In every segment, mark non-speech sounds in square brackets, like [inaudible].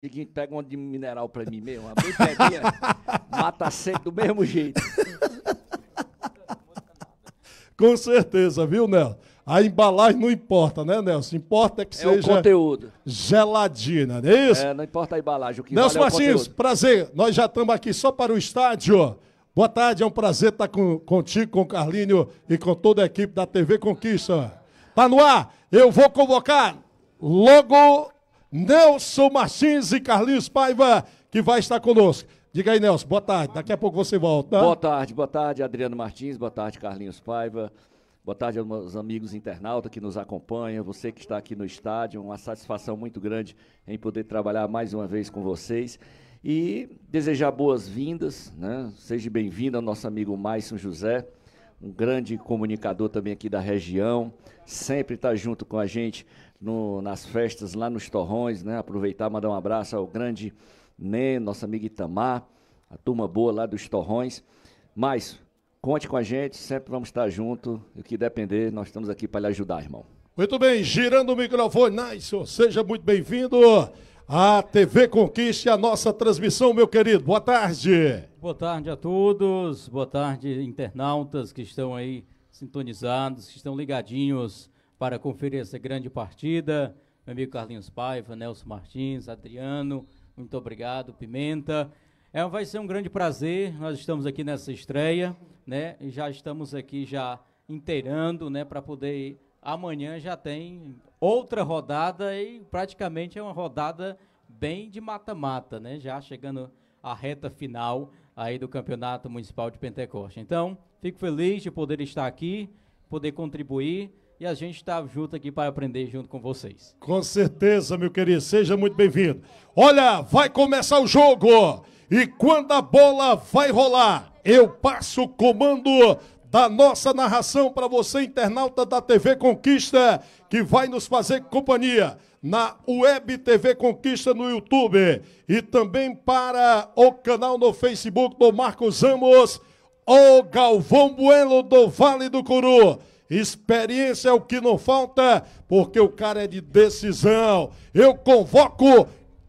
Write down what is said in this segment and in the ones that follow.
Seguinte, pega um de mineral pra mim mesmo, uma bem pedinha, [laughs] mata sempre do mesmo jeito. Com certeza, viu, Nelson? A embalagem não importa, né, Nelson? Importa é que é seja. O conteúdo. Geladina, não é isso? É, não importa a embalagem. O que Nelson vale é Martins, é prazer. Nós já estamos aqui só para o estádio. Boa tarde, é um prazer estar com, contigo, com o Carlinho e com toda a equipe da TV Conquista. Tá no ar, eu vou convocar logo Nelson Martins e Carlinhos Paiva, que vai estar conosco. Diga aí, Nelson, boa tarde. Daqui a pouco você volta. Né? Boa tarde, boa tarde, Adriano Martins, boa tarde, Carlinhos Paiva. Boa tarde aos amigos internautas que nos acompanham, você que está aqui no estádio, uma satisfação muito grande em poder trabalhar mais uma vez com vocês e desejar boas-vindas, né? Seja bem-vindo ao nosso amigo Maison José, um grande comunicador também aqui da região, sempre está junto com a gente no, nas festas lá nos Torrões, né? Aproveitar, mandar um abraço ao grande Nê, nosso amigo Itamar, a turma boa lá dos Torrões. Mas, conte com a gente, sempre vamos estar junto. O que depender, nós estamos aqui para lhe ajudar, irmão. Muito bem, girando o microfone, Naison, seja muito bem-vindo. à TV e a nossa transmissão, meu querido. Boa tarde. Boa tarde a todos. Boa tarde, internautas que estão aí sintonizados, que estão ligadinhos para conferir essa grande partida. Meu amigo Carlinhos Paiva, Nelson Martins, Adriano, muito obrigado, Pimenta. É, vai ser um grande prazer, nós estamos aqui nessa estreia, né? E já estamos aqui já inteirando, né? Para poder, amanhã já tem outra rodada e praticamente é uma rodada bem de mata-mata, né? Já chegando à reta final aí do Campeonato Municipal de Pentecoste. Então, fico feliz de poder estar aqui, poder contribuir e a gente está junto aqui para aprender junto com vocês. Com certeza, meu querido, seja muito bem-vindo. Olha, vai começar o jogo e quando a bola vai rolar, eu passo o comando da nossa narração para você, internauta da TV Conquista, que vai nos fazer companhia na Web TV Conquista no YouTube e também para o canal no Facebook do Marcos Ramos, o Galvão Bueno do Vale do Curu. Experiência é o que não falta, porque o cara é de decisão. Eu convoco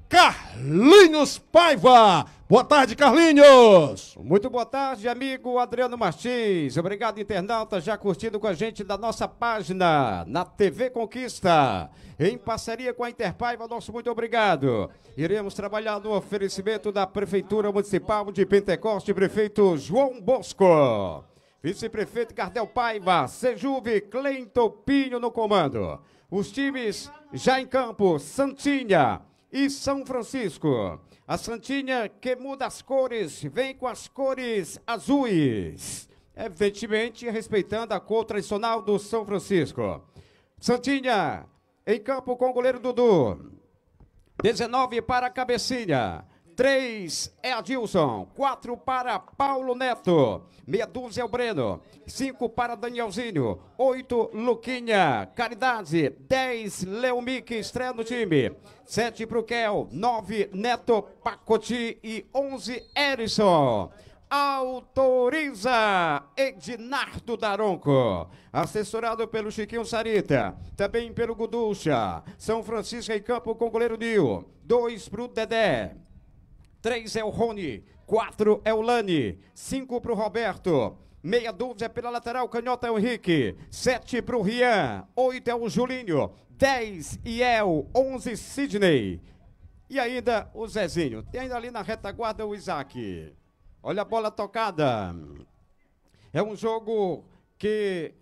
Carlinhos Paiva. Boa tarde, Carlinhos. Muito boa tarde, amigo Adriano Martins. Obrigado, internauta, já curtindo com a gente da nossa página na TV Conquista. Em parceria com a Interpaiva, nosso muito obrigado. Iremos trabalhar no oferecimento da Prefeitura Municipal de Pentecoste, prefeito João Bosco. Vice-prefeito Gardel Paiva, Sejuve, Cleiton Pinho no comando. Os times já em campo, Santinha e São Francisco. A Santinha que muda as cores, vem com as cores azuis. Evidentemente, respeitando a cor tradicional do São Francisco. Santinha, em campo com o goleiro Dudu. 19 para a cabecinha. 3 é Adilson, 4 para Paulo Neto, meia dúzia é o Breno, 5 para Danielzinho, 8 Luquinha, Caridade, 10 Leomic, estreia no time, 7 para o Kel, 9 Neto Pacoti e 11 Erison autoriza Ednardo Daronco, assessorado pelo Chiquinho Sarita, também pelo Guducha, São Francisco em Campo com goleiro Nil, 2 para o Dedé. 3 é o Rony, 4 é o Lani, 5 para o Roberto. Meia dúzida é pela lateral, canhota é o Henrique. 7 para o Rian, 8 é o Julinho, 10 é Iel, 11 Sidney. E ainda o Zezinho. Tem ainda ali na retaguarda o Isaac. Olha a bola tocada. É um jogo que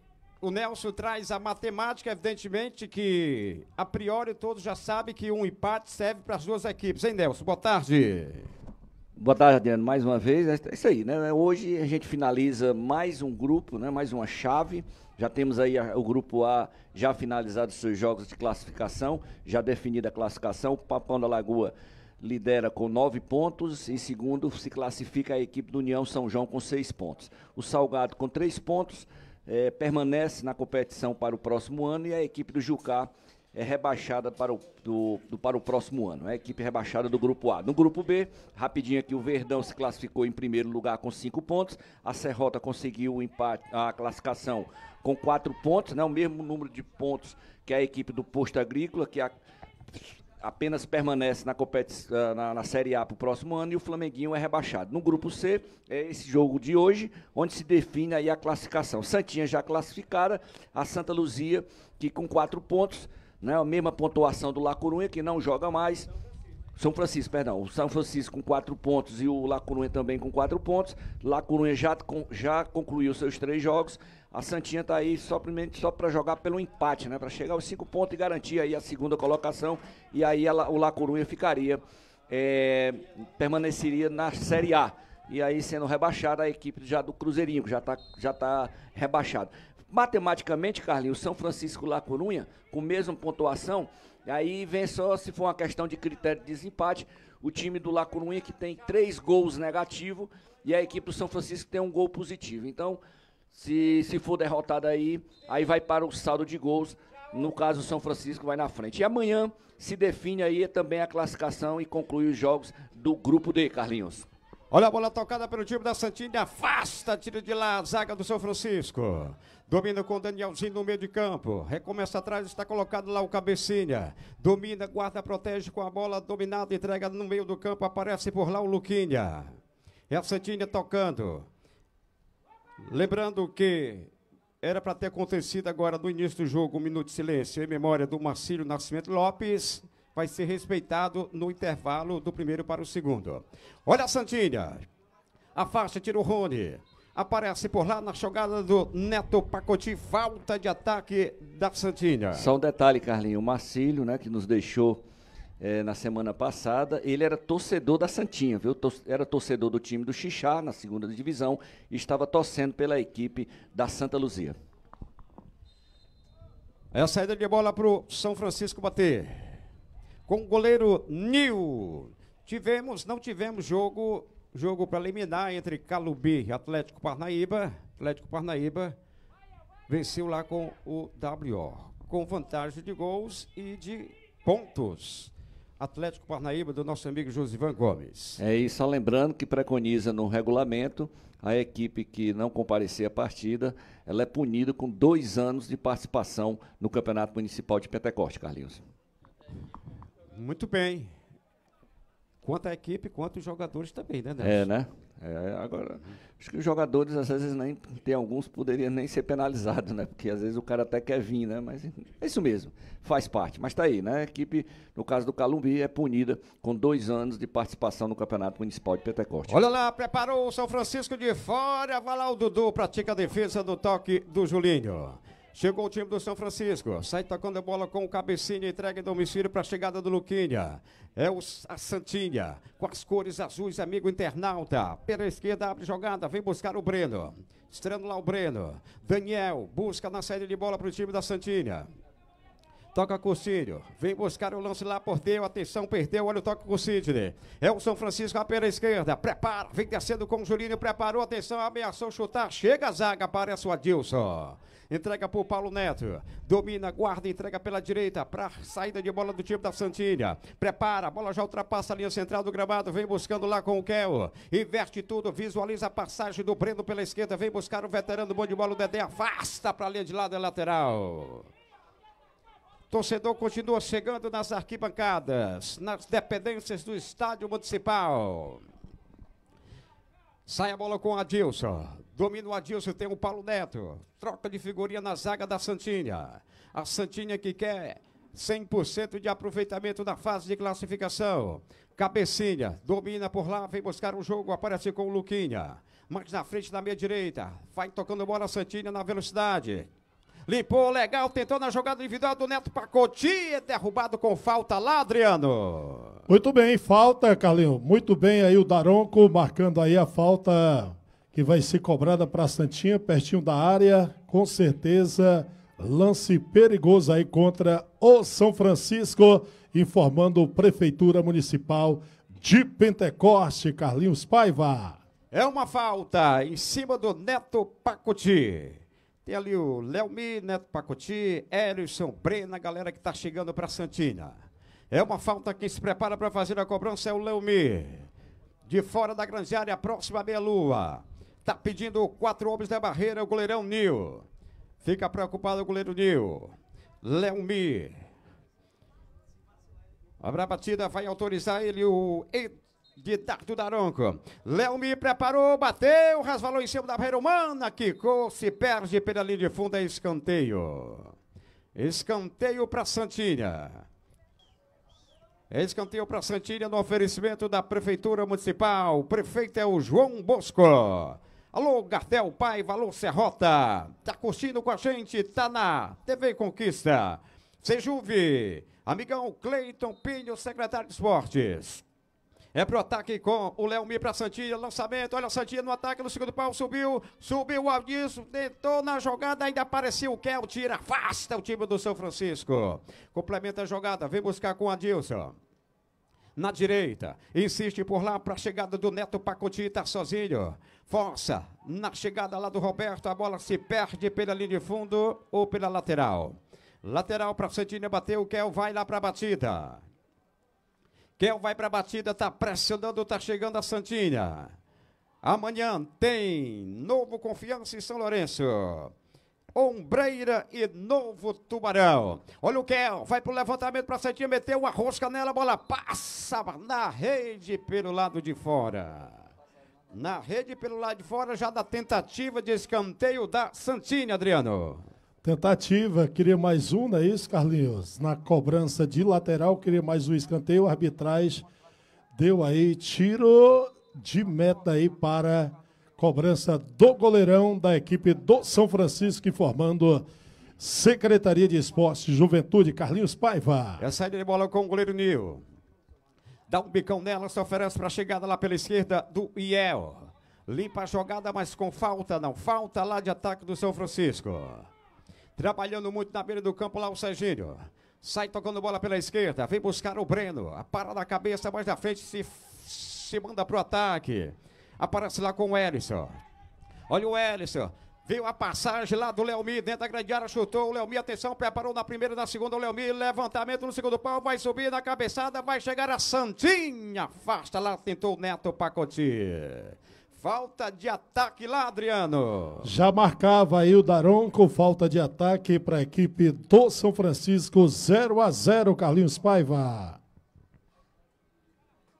o Nelson traz a matemática, evidentemente que a priori todos já sabem que um empate serve para as duas equipes, hein, Nelson? Boa tarde. Boa tarde, Adriano. Mais uma vez, é isso aí, né? Hoje a gente finaliza mais um grupo, né? Mais uma chave. Já temos aí o grupo A já finalizado seus jogos de classificação, já definida a classificação. O Papão da Lagoa lidera com nove pontos. Em segundo, se classifica a equipe do União São João com seis pontos. O Salgado com três pontos é, permanece na competição para o próximo ano e a equipe do Jucá é rebaixada para o, do, do, para o próximo ano. É a equipe rebaixada do grupo A. No grupo B, rapidinho aqui, o Verdão se classificou em primeiro lugar com cinco pontos. A Serrota conseguiu o empate, a classificação com quatro pontos, né? o mesmo número de pontos que a equipe do Posto Agrícola, que é a apenas permanece na, ah, na, na, Série A para o próximo ano e o Flamenguinho é rebaixado. No grupo C, é esse jogo de hoje, onde se define aí a classificação. Santinha já classificada, a Santa Luzia, que com quatro pontos, né, a mesma pontuação do La Corunha, que não joga mais. São Francisco, perdão. O São Francisco com quatro pontos e o La Corunha também com quatro pontos. La Corunha já, já concluiu seus três jogos a Santinha está aí só para jogar pelo empate, né? Para chegar aos cinco pontos e garantir aí a segunda colocação. E aí ela, o Lacurunha ficaria, é, permaneceria na Série A. E aí sendo rebaixada a equipe já do Cruzeirinho, que já está já tá rebaixada. Matematicamente, Carlinhos, São Francisco Lacurunha, com mesma pontuação, aí vem só se for uma questão de critério de desempate, o time do Lacurunha que tem três gols negativos e a equipe do São Francisco tem um gol positivo. Então, se, se for derrotado aí, aí vai para o saldo de gols. No caso, o São Francisco vai na frente. E amanhã se define aí também a classificação e conclui os jogos do grupo D, Carlinhos. Olha a bola tocada pelo time da Santinha. Afasta, tira de lá a zaga do São Francisco. Domina com o Danielzinho no meio de campo. Recomeça atrás, está colocado lá o cabecinha. Domina, guarda, protege com a bola dominada, entrega no meio do campo. Aparece por lá o Luquinha. É a Santinha tocando. Lembrando que era para ter acontecido agora no início do jogo um minuto de silêncio em memória do Marcílio Nascimento Lopes. Vai ser respeitado no intervalo do primeiro para o segundo. Olha a Santinha. A faixa tira o Rony. Aparece por lá na jogada do Neto Pacoti. Falta de ataque da Santinha. Só um detalhe, Carlinho. O Marcílio, né, que nos deixou é, na semana passada. Ele era torcedor da Santinha, viu? era torcedor do time do Xixá, na segunda divisão, e estava torcendo pela equipe da Santa Luzia. É a saída de bola para o São Francisco bater. Com o goleiro Nil. Tivemos, não tivemos jogo, jogo preliminar entre Calubi e Atlético Parnaíba. Atlético Parnaíba venceu lá com o WO, com vantagem de gols e de pontos. Atlético Parnaíba, do nosso amigo Josivan Gomes. É, isso, lembrando que preconiza no regulamento a equipe que não comparecer à partida, ela é punida com dois anos de participação no Campeonato Municipal de Pentecoste, Carlinhos. Muito bem. Quanto à equipe, quanto os jogadores também, né, Nelson? É, né? É, agora, uhum. acho que os jogadores, às vezes, nem tem alguns poderiam nem ser penalizados, né? Porque às vezes o cara até quer vir, né? Mas é isso mesmo, faz parte. Mas tá aí, né? A equipe, no caso do Calumbi, é punida com dois anos de participação no Campeonato Municipal de Pentecoste. Olha lá, preparou o São Francisco de fora, vai lá o Dudu, pratica a defesa do toque do Julinho. Chegou o time do São Francisco. Sai tocando a bola com o cabecinha, entrega em domicílio para a chegada do Luquinha. É o, a Santinha, com as cores azuis, amigo internauta. Pela esquerda, abre jogada, vem buscar o Breno. Estreando lá o Breno. Daniel busca na saída de bola para o time da Santinha. Toca com o Círio. Vem buscar o lance lá, perdeu. Atenção, perdeu. Olha o toque com o Sidney. É o São Francisco pela esquerda. Prepara. Vem descendo com o Julinho. Preparou. Atenção, ameaçou chutar. Chega a zaga. Aparece o é Adilson. Entrega pro Paulo Neto. Domina, guarda, entrega pela direita. para saída de bola do time da Santinha. Prepara, a bola já ultrapassa a linha central do gramado. Vem buscando lá com o Kel. Inverte tudo, visualiza a passagem do Breno pela esquerda. Vem buscar o veterano bom de bola. O Dedé afasta a linha de lado, e é lateral. Torcedor continua chegando nas arquibancadas, nas dependências do estádio municipal. Sai a bola com Adilson. Domina o Adilson, tem o Paulo Neto. Troca de figurinha na zaga da Santinha. A Santinha que quer 100% de aproveitamento da fase de classificação. Cabecinha, domina por lá, vem buscar o um jogo, aparece com o Luquinha. Mais na frente da meia direita, vai tocando bola Santinha na velocidade. Limpou, legal, tentou na jogada individual do Neto Pacoti, é derrubado com falta lá, Adriano. Muito bem, falta, Carlinho. Muito bem aí o Daronco marcando aí a falta que vai ser cobrada para Santinha, pertinho da área, com certeza lance perigoso aí contra o São Francisco, informando Prefeitura Municipal de Pentecoste, Carlinhos Paiva. É uma falta em cima do Neto Pacoti. Tem ali o Mi, Neto Pacoti, Elison, Brena, galera que está chegando para Santina. É uma falta que se prepara para fazer a cobrança é o Mi. De fora da grande área, próxima à meia-lua. Tá pedindo quatro homens da barreira, o goleirão Nil. Fica preocupado o goleiro Nil. Mi. Abra a batida, vai autorizar ele o Guitardo Daronco. Léo Mi preparou, bateu, resvalou em cima da barreira humana, quicou, se perde pela linha de fundo, é escanteio. Escanteio para Santinha. É escanteio para Santinha no oferecimento da Prefeitura Municipal. O prefeito é o João Bosco. Alô, Gafel Pai, Valor Serrota. Tá curtindo com a gente? Tá na TV Conquista. Sejuve, amigão Cleiton Pinho, secretário de Esportes. É pro ataque com o Léo Mi pra Santinha, lançamento, olha a Santinha no ataque, no segundo pau, subiu, subiu o Aldício, tentou na jogada, ainda apareceu o Kel, tira, afasta o time do São Francisco. Complementa a jogada, vem buscar com o Adilson na direita. Insiste por lá para a chegada do Neto Pacuti, tá sozinho. Força. Na chegada lá do Roberto, a bola se perde pela linha de fundo ou pela lateral. Lateral para Santinha bateu. Kel vai lá para a batida. Kel vai para a batida, está pressionando, está chegando a Santinha. Amanhã tem novo Confiança em São Lourenço. Ombreira e Novo Tubarão. Olha o Kel, vai pro levantamento pra Santinha, meteu uma rosca nela, a bola passa na rede pelo lado de fora. Na rede pelo lado de fora, já da tentativa de escanteio da Santini, Adriano. Tentativa, queria mais um, não é isso, Carlinhos? Na cobrança de lateral, queria mais um escanteio, arbitragem deu aí tiro de meta aí para cobrança do goleirão da equipe do São Francisco, informando Secretaria de Esporte e Juventude, Carlinhos Paiva. É a saída de bola com o goleiro Nil dá um bicão nela, se oferece para a chegada lá pela esquerda do Iel. Limpa a jogada, mas com falta, não falta lá de ataque do São Francisco. Trabalhando muito na beira do campo lá o Serginho. Sai tocando bola pela esquerda, vem buscar o Breno. A para da cabeça, mais da frente se, se manda pro ataque. Aparece lá com o Ellison. Olha o Ellison viu a passagem lá do Leomi, dentro da grande área, chutou. O Leomi, atenção, preparou na primeira, na segunda. O Leomi, levantamento no segundo pau, vai subir na cabeçada, vai chegar a Santinha. Afasta lá, tentou o Neto Pacoti. Falta de ataque lá, Adriano. Já marcava aí o Daronco falta de ataque para a equipe do São Francisco, 0 a 0 Carlinhos Paiva.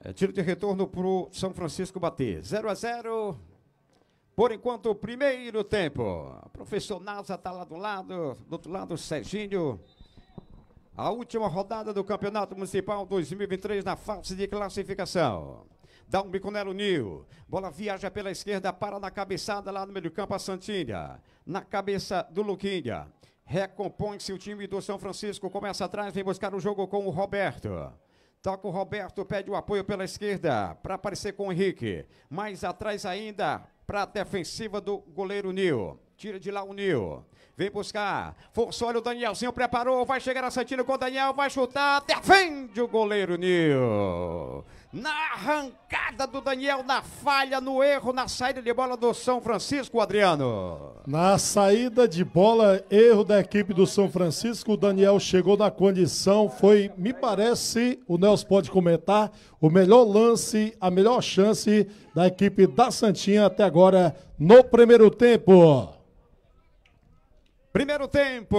É tiro de retorno para o São Francisco bater. 0 a 0 por enquanto, o primeiro tempo. Professor Nasa está lá do lado, do outro lado, Serginho. A última rodada do Campeonato Municipal 2023 na fase de classificação. Dá um bico nela o Nil. Bola viaja pela esquerda, para na cabeçada lá no meio campo a Santinha. Na cabeça do Luquinha. Recompõe-se o time do São Francisco. Começa atrás, vem buscar o jogo com o Roberto. Toca o Roberto, pede o apoio pela esquerda para aparecer com o Henrique. Mais atrás ainda, para a defensiva do goleiro Nil. Tira de lá o Nil. Vem buscar. Forçou, olha o Danielzinho, preparou. Vai chegar a Santino com o Daniel, vai chutar. Defende o goleiro Nil na arrancada do Daniel, na falha, no erro, na saída de bola do São Francisco, Adriano. Na saída de bola, erro da equipe do São Francisco, o Daniel chegou na condição, foi, me parece, o Nelson pode comentar, o melhor lance, a melhor chance da equipe da Santinha até agora no primeiro tempo. Primeiro tempo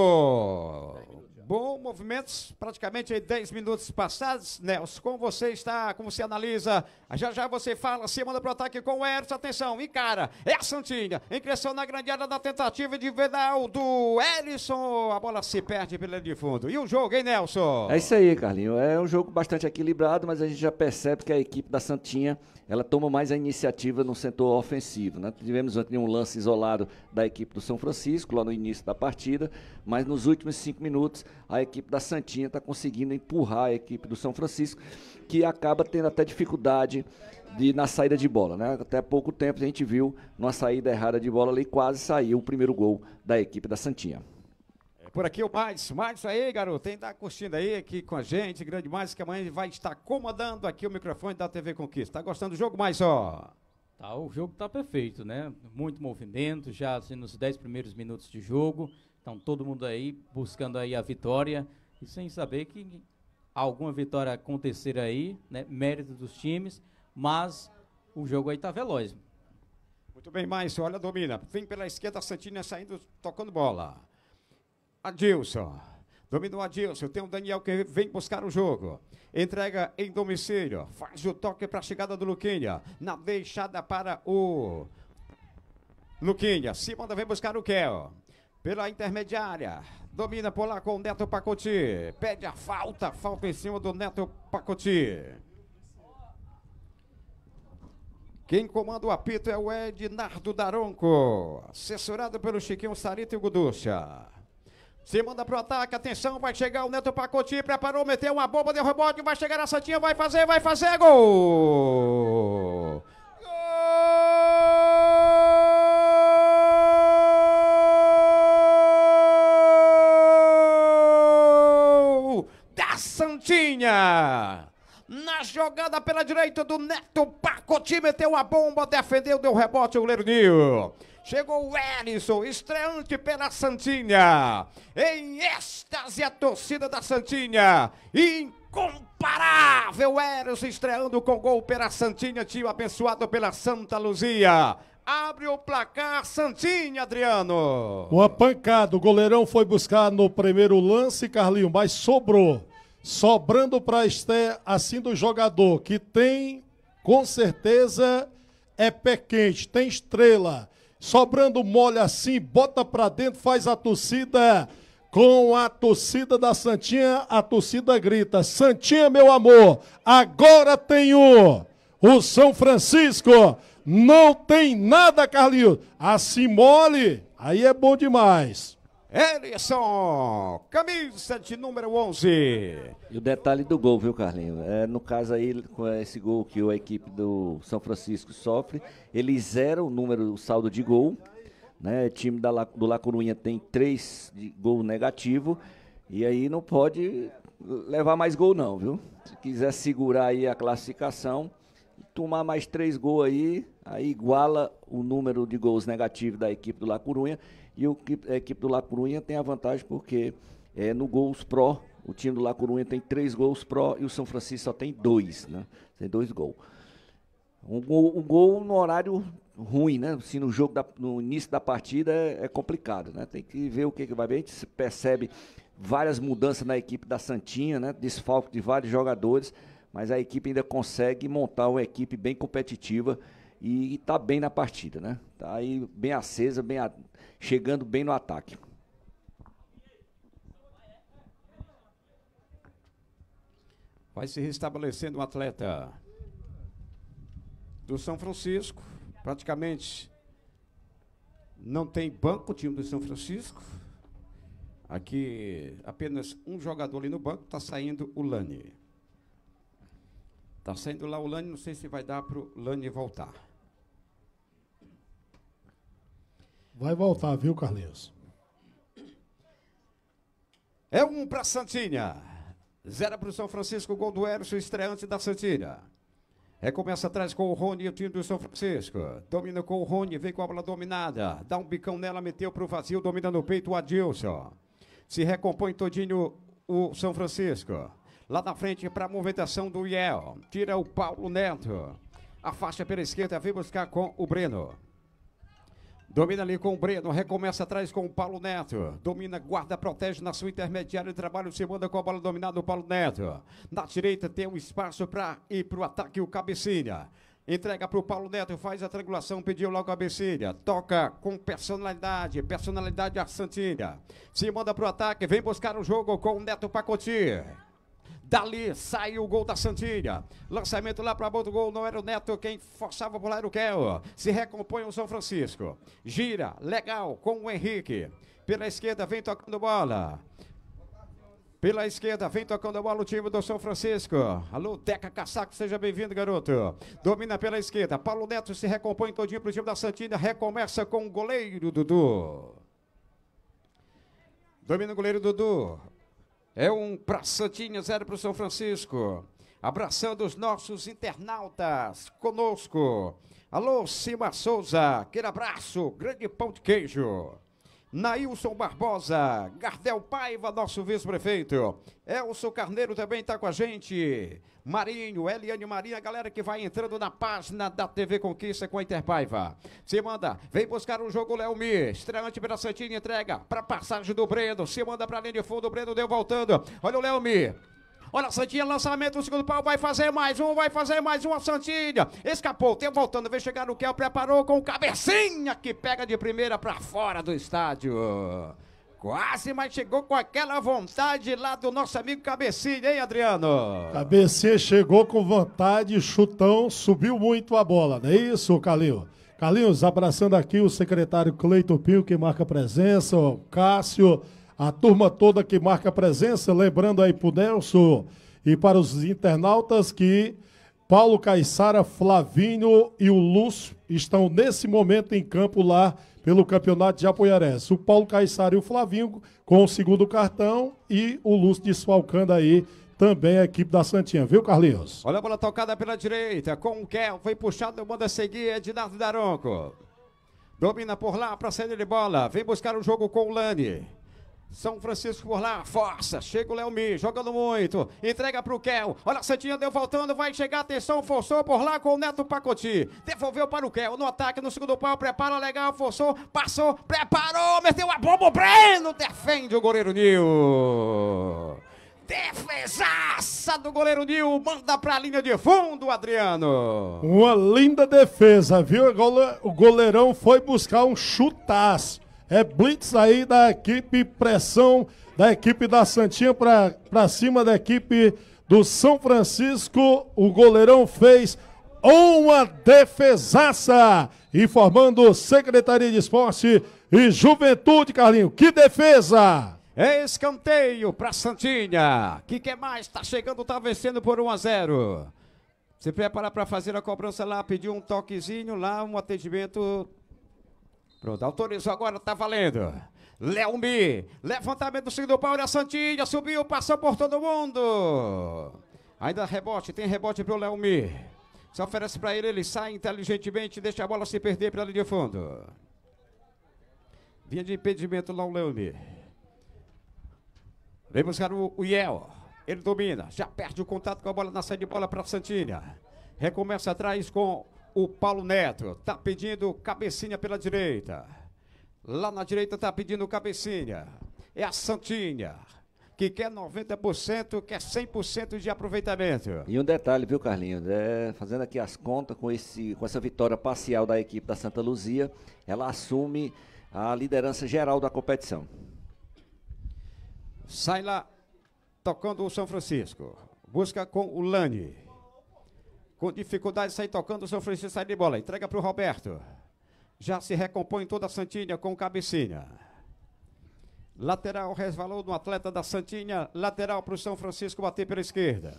bom, movimentos praticamente 10 minutos passados. Nelson, como você está, como você analisa? Já já você fala, se manda pro ataque com o Erickson, atenção, cara é a Santinha, ingressou na grande área da tentativa de Vedal do Ellison, a bola se perde pela de fundo. E o jogo, hein, Nelson? É isso aí, Carlinho, é um jogo bastante equilibrado, mas a gente já percebe que a equipe da Santinha ela toma mais a iniciativa no setor ofensivo. Né? Tivemos um lance isolado da equipe do São Francisco, lá no início da partida, mas nos últimos cinco minutos a equipe da Santinha está conseguindo empurrar a equipe do São Francisco, que acaba tendo até dificuldade de, na saída de bola. Né? Até pouco tempo a gente viu, numa saída errada de bola ali, quase saiu o primeiro gol da equipe da Santinha por aqui o Mads. mais aí, garoto, tem tá curtindo aí aqui com a gente, grande mais que amanhã vai estar comandando aqui o microfone da TV Conquista. Tá gostando do jogo, mais ó? Tá, o jogo tá perfeito, né? Muito movimento, já assim, nos 10 primeiros minutos de jogo. Então todo mundo aí buscando aí a vitória e sem saber que alguma vitória acontecer aí, né? Mérito dos times, mas o jogo aí tá veloz. Muito bem, mais olha, domina. Vem pela esquerda, Santinha saindo, tocando bola. Adilson. Dominou Adilson. Tem o Daniel que vem buscar o jogo. Entrega em domicílio. Faz o toque para a chegada do Luquinha. Na deixada para o Luquinha. Se manda, vem buscar o Kel. Pela intermediária. Domina por lá com o Neto Pacoti. Pede a falta. Falta em cima do Neto Pacoti. Quem comanda o apito é o Ednardo Daronco, assessorado pelo Chiquinho Sarita e o Guducha. Se manda pro ataque, atenção, vai chegar o Neto Pacoti, preparou, meteu uma bomba, deu rebote, vai chegar a Santinha, vai fazer, vai fazer, gol! Gol! Da Santinha! Na jogada pela direita do Neto Pacoti, meteu a bomba, defendeu, deu rebote, o goleiro Nil. Chegou o Erisson, estreante pela Santinha. Em êxtase a torcida da Santinha. Incomparável Erisson estreando com gol pela Santinha, tio abençoado pela Santa Luzia. Abre o placar, Santinha, Adriano. Uma pancada, o goleirão foi buscar no primeiro lance, Carlinho, mas sobrou. Sobrando para Esté, assim do jogador, que tem, com certeza, é pé quente, tem estrela sobrando mole assim, bota pra dentro, faz a torcida. Com a torcida da Santinha, a torcida grita: Santinha, meu amor, agora tem o, o São Francisco. Não tem nada, Carlinhos. Assim mole, aí é bom demais. Elisson, camisa de número 11. E o detalhe do gol, viu, Carlinho? É, no caso aí, com esse gol que a equipe do São Francisco sofre, ele zera o número, o saldo de gol. Né? O time da, do La Coruña tem três de gol negativo. E aí não pode levar mais gol, não, viu? Se quiser segurar aí a classificação, tomar mais três gols aí, aí iguala o número de gols negativos da equipe do La Coruña e o, a equipe do La Corunha tem a vantagem porque é, no gols pró, o time do La Corunha tem três gols pró e o São Francisco só tem dois, né? Tem dois gols. Um gol, um gol no horário ruim, né? Se no jogo, da, no início da partida é, é, complicado, né? Tem que ver o que, que vai bem A gente percebe várias mudanças na equipe da Santinha, né? Desfalque de vários jogadores, mas a equipe ainda consegue montar uma equipe bem competitiva e está bem na partida, né? Tá aí bem acesa, bem a... chegando bem no ataque. Vai se restabelecendo um atleta do São Francisco, praticamente não tem banco o time do São Francisco. Aqui apenas um jogador ali no banco está saindo o Lani. Está saindo lá o Lani, não sei se vai dar para o Lani voltar. Vai voltar, viu, Carlinhos? É um para Santinha. Zero para o São Francisco, gol do Erso, estreante da Santinha. Recomeça atrás com o Rony e o time do São Francisco. Domina com o Rony, vem com a bola dominada. Dá um bicão nela, meteu para o vazio, domina no peito o Adilson. Se recompõe todinho o São Francisco. Lá na frente para a movimentação do Iel. Tira o Paulo Neto. A faixa pela esquerda, vem buscar com o Breno. Domina ali com o Breno, recomeça atrás com o Paulo Neto. Domina, guarda, protege na sua intermediária de trabalho, se manda com a bola dominada o Paulo Neto. Na direita tem um espaço para ir para o ataque o Cabecinha. Entrega para o Paulo Neto, faz a triangulação, pediu logo a Cabecinha Toca com personalidade, personalidade Arsantinha. Se manda para o ataque, vem buscar o jogo com o Neto Pacoti. Dali saiu o gol da Santinha. Lançamento lá para outro gol. Não era o Neto quem forçava por lá, era o Kel. Se recompõe o São Francisco. Gira, legal, com o Henrique. Pela esquerda vem tocando bola. Pela esquerda, vem tocando a bola o time do São Francisco. Alô, Deca Cassaco, seja bem-vindo, garoto. Domina pela esquerda. Paulo Neto se recompõe todinho para o time da Santina. Recomeça com o goleiro Dudu. Domina o goleiro Dudu. É um pra Santinha, zero pro São Francisco. Abraçando os nossos internautas conosco. Alô, Cima Souza, aquele abraço, grande pão de queijo. Nailson Barbosa, Gardel Paiva, nosso vice-prefeito. Elson Carneiro também está com a gente. Marinho, Eliane Maria, galera que vai entrando na página da TV Conquista com a Interpaiva. Se manda, vem buscar um jogo Léo Mi, estreante pela Santinha, entrega para passagem do Breno. Se manda para a linha de fundo, o Breno deu voltando. Olha o Léo Mi. Olha, Santinha, lançamento o segundo pau, vai fazer mais um, vai fazer mais um, a Santinha. Escapou, tem voltando, vem chegar no Kel, preparou com cabecinha que pega de primeira para fora do estádio. Quase, mas chegou com aquela vontade lá do nosso amigo Cabecinha, hein, Adriano? Cabecinha chegou com vontade, chutão, subiu muito a bola, não é isso, Calil? Calinhos, abraçando aqui o secretário Cleiton Pio, que marca presença, o Cássio, a turma toda que marca presença, lembrando aí o Nelson e para os internautas que Paulo Caissara, Flavinho e o Lúcio estão nesse momento em campo lá pelo Campeonato de Apoiarés. O Paulo Caissara e o Flavinho com o segundo cartão e o Lúcio desfalcando aí também a equipe da Santinha, viu, Carlinhos? Olha a bola tocada pela direita, com o Kel, foi puxado, manda seguir, é Edinardo Daronco. Domina por lá para saída de bola, vem buscar o jogo com o Lani. São Francisco por lá, força, chega o Léo Mi, jogando muito, entrega pro Kel, olha a Santinha deu voltando, vai chegar, atenção, forçou por lá com o Neto Pacoti, devolveu para o Kel, no ataque, no segundo pau, prepara, legal, forçou, passou, preparou, meteu a bomba, o Breno defende o goleiro Nil. Defesaça do goleiro Nil, manda para a linha de fundo, Adriano. Uma linda defesa, viu? O goleirão foi buscar um chutaço. É blitz aí da equipe pressão, da equipe da Santinha para cima da equipe do São Francisco. O goleirão fez uma defesaça. Informando Secretaria de Esporte e Juventude, Carlinho. Que defesa! É escanteio para Santinha. O Que quer mais? Está chegando, está vencendo por 1 a 0. Se prepara para fazer a cobrança lá, pedir um toquezinho lá, um atendimento Pronto, autorizou agora, tá valendo. Mi, levantamento do seguidor a Santinha, subiu, passou por todo mundo. Ainda rebote, tem rebote pro Leomir. Se oferece para ele, ele sai inteligentemente, deixa a bola se perder pela linha de fundo. Vinha de impedimento lá o Leomir. Vem buscar o, o Ele domina, já perde o contato com a bola na saída de bola para Santinha. Recomeça atrás com o Paulo Neto. Tá pedindo cabecinha pela direita. Lá na direita tá pedindo cabecinha. É a Santinha. Que quer 90%, quer 100% de aproveitamento. E um detalhe, viu, Carlinhos? É, fazendo aqui as contas com, esse, com essa vitória parcial da equipe da Santa Luzia, ela assume a liderança geral da competição. Sai lá tocando o São Francisco. Busca com o Lani. Com dificuldade sai tocando, o São Francisco sai de bola. Entrega para o Roberto. Já se recompõe toda a Santinha com cabecinha. Lateral resvalou do atleta da Santinha. Lateral para o São Francisco bater pela esquerda.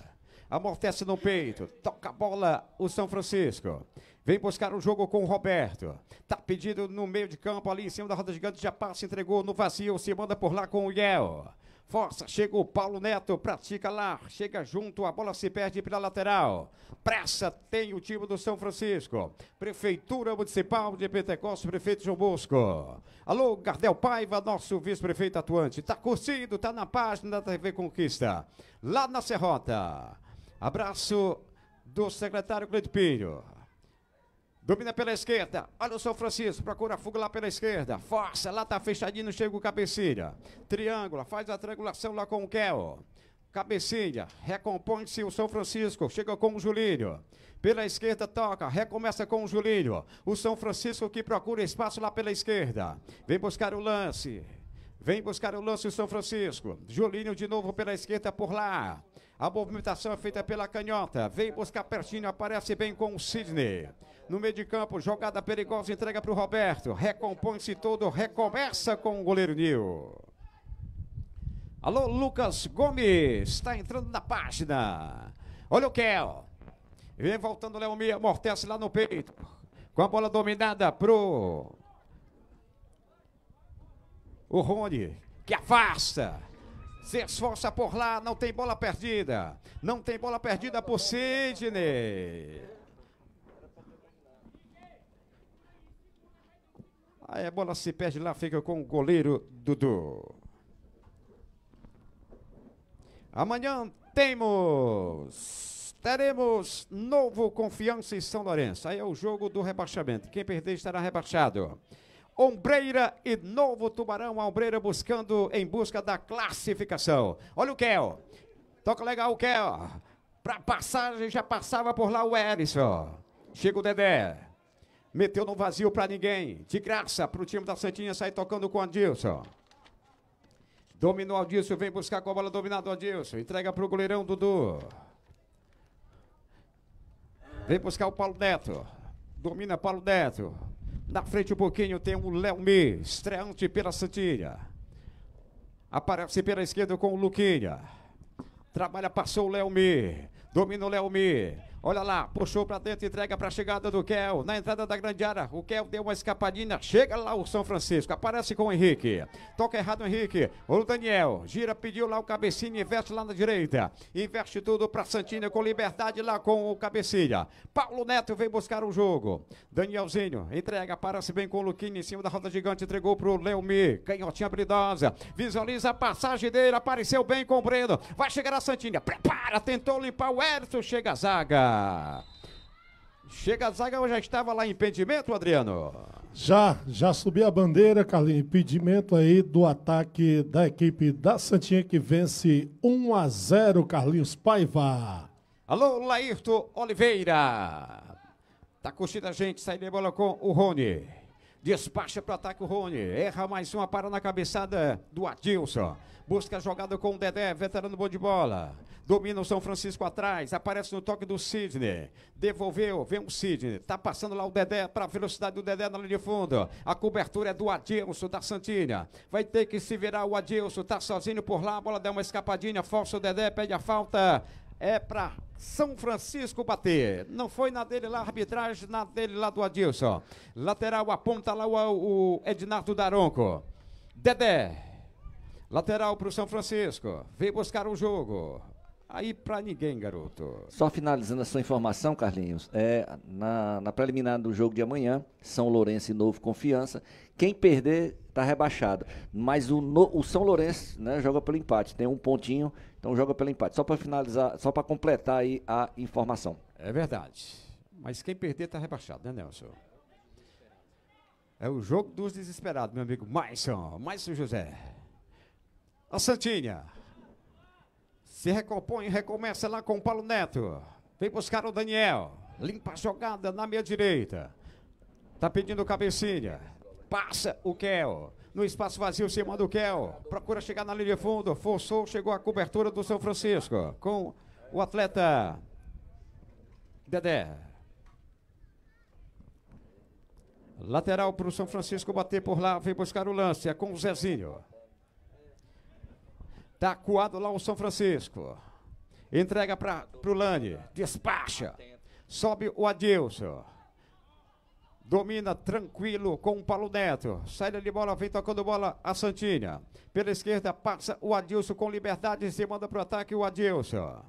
Amortece no peito. Toca a bola o São Francisco. Vem buscar o jogo com o Roberto. Tá pedido no meio de campo ali em cima da roda gigante. Já passa, entregou no vazio. Se manda por lá com o Yel. Força, chega o Paulo Neto, pratica lá, chega junto, a bola se perde pela lateral. Pressa tem o time do São Francisco. Prefeitura Municipal de Pentecostes, prefeito João Bosco. Alô, Gardel Paiva, nosso vice-prefeito atuante. Tá curtindo, tá na página da TV Conquista, lá na Serrota. Abraço do secretário Cleide Pinho. Domina pela esquerda. Olha o São Francisco. Procura fuga lá pela esquerda. Força. Lá tá fechadinho. chega o cabecilha. triângulo, Faz a triangulação lá com o Kel. Cabecilha. Recompõe-se o São Francisco. Chega com o Julinho, Pela esquerda toca, recomeça com o Julinho, O São Francisco que procura espaço lá pela esquerda. Vem buscar o lance. Vem buscar o lance o São Francisco. Julinho de novo pela esquerda por lá. A movimentação é feita pela canhota. Vem buscar pertinho, aparece bem com o Sidney no meio de campo, jogada perigosa, entrega para o Roberto, recompõe-se todo, recomeça com o goleiro Nil. Alô, Lucas Gomes, está entrando na página. Olha o Kel. Vem voltando o Léo Mia, amortece lá no peito. Com a bola dominada pro o Rony, que afasta. Se esforça por lá, não tem bola perdida. Não tem bola perdida por Sidney. Aí a bola se perde lá, fica com o goleiro Dudu. Amanhã temos. Teremos novo Confiança e São Lourenço. Aí é o jogo do rebaixamento. Quem perder estará rebaixado. Ombreira e Novo Tubarão. A Ombreira buscando em busca da classificação. Olha o Kel. Toca legal o Kel. Para passagem já passava por lá o Erison. Chega o Dedé. Meteu no vazio para ninguém. De graça para o time da Santinha sair tocando com o Adilson. Dominou o Adilson, vem buscar com a bola dominada o Adilson. Entrega para o goleirão Dudu. Vem buscar o Paulo Neto. Domina Paulo Neto. Na frente um pouquinho tem o Léo Mi, estreante pela Santinha. Aparece pela esquerda com o Luquinha. Trabalha, passou o Léo Mi. Domina o Léo Mi. Olha lá, puxou pra dentro, entrega pra chegada do Kel. Na entrada da grande área, o Kel deu uma escapadinha. Chega lá o São Francisco, aparece com o Henrique. Toca errado o Henrique. O Daniel gira, pediu lá o cabecinha, investe lá na direita. Investe tudo pra Santinha com liberdade lá com o cabecinha. Paulo Neto vem buscar o jogo. Danielzinho entrega, aparece bem com o Luquinha em cima da roda gigante, entregou pro Leomi. Canhotinha habilidosa. Visualiza a passagem dele, apareceu bem com o Breno. Vai chegar a Santinha, prepara, tentou limpar o Erso, chega a zaga. Chega a zaga, já estava lá em impedimento, Adriano? Já, já subi a bandeira, Carlinhos. Impedimento aí do ataque da equipe da Santinha que vence 1 a 0, Carlinhos Paiva. Alô, Laírto Oliveira. Tá curtindo a gente, sair de bola com o Rony. Despacha para o ataque o Rony. Erra mais uma, para na cabeçada do Adilson. Busca a jogada com o Dedé, veterano bom de bola. Domina o São Francisco atrás, aparece no toque do Sidney. Devolveu, vem o Sidney. Tá passando lá o Dedé para a velocidade do Dedé na linha de fundo. A cobertura é do Adilson da Santinha. Vai ter que se virar o Adilson, tá sozinho por lá, a bola dá uma escapadinha, força o Dedé, pede a falta. É para são Francisco bater. Não foi na dele lá, arbitragem, na dele lá do Adilson. Lateral aponta lá o, o Ednardo Daronco. Dedé. Lateral para o São Francisco. Vem buscar o jogo aí para ninguém, garoto. Só finalizando a sua informação, Carlinhos, é, na, na preliminar do jogo de amanhã, São Lourenço e Novo Confiança, quem perder está rebaixado. Mas o, no, o São Lourenço né, joga pelo empate, tem um pontinho, então joga pelo empate. Só para finalizar, só para completar aí a informação. É verdade. Mas quem perder está rebaixado, né, Nelson? É o jogo dos desesperados, meu amigo Maison, Maison José. A Santinha. Se recompõe, recomeça lá com o Paulo Neto. Vem buscar o Daniel. Limpa a jogada na meia direita. Tá pedindo cabecinha. Passa o Kel. No espaço vazio, se manda o Kel. Procura chegar na linha de fundo. Forçou, chegou a cobertura do São Francisco. Com o atleta Dedé. Lateral para o São Francisco bater por lá. Vem buscar o lance. É com o Zezinho. Tá coado lá o São Francisco. Entrega para o Lani. Despacha. Sobe o Adilson. Domina tranquilo com o Paulo Neto. Saída de bola, vem tocando bola a Santinha. Pela esquerda passa o Adilson com liberdade. Se manda para o ataque o Adilson.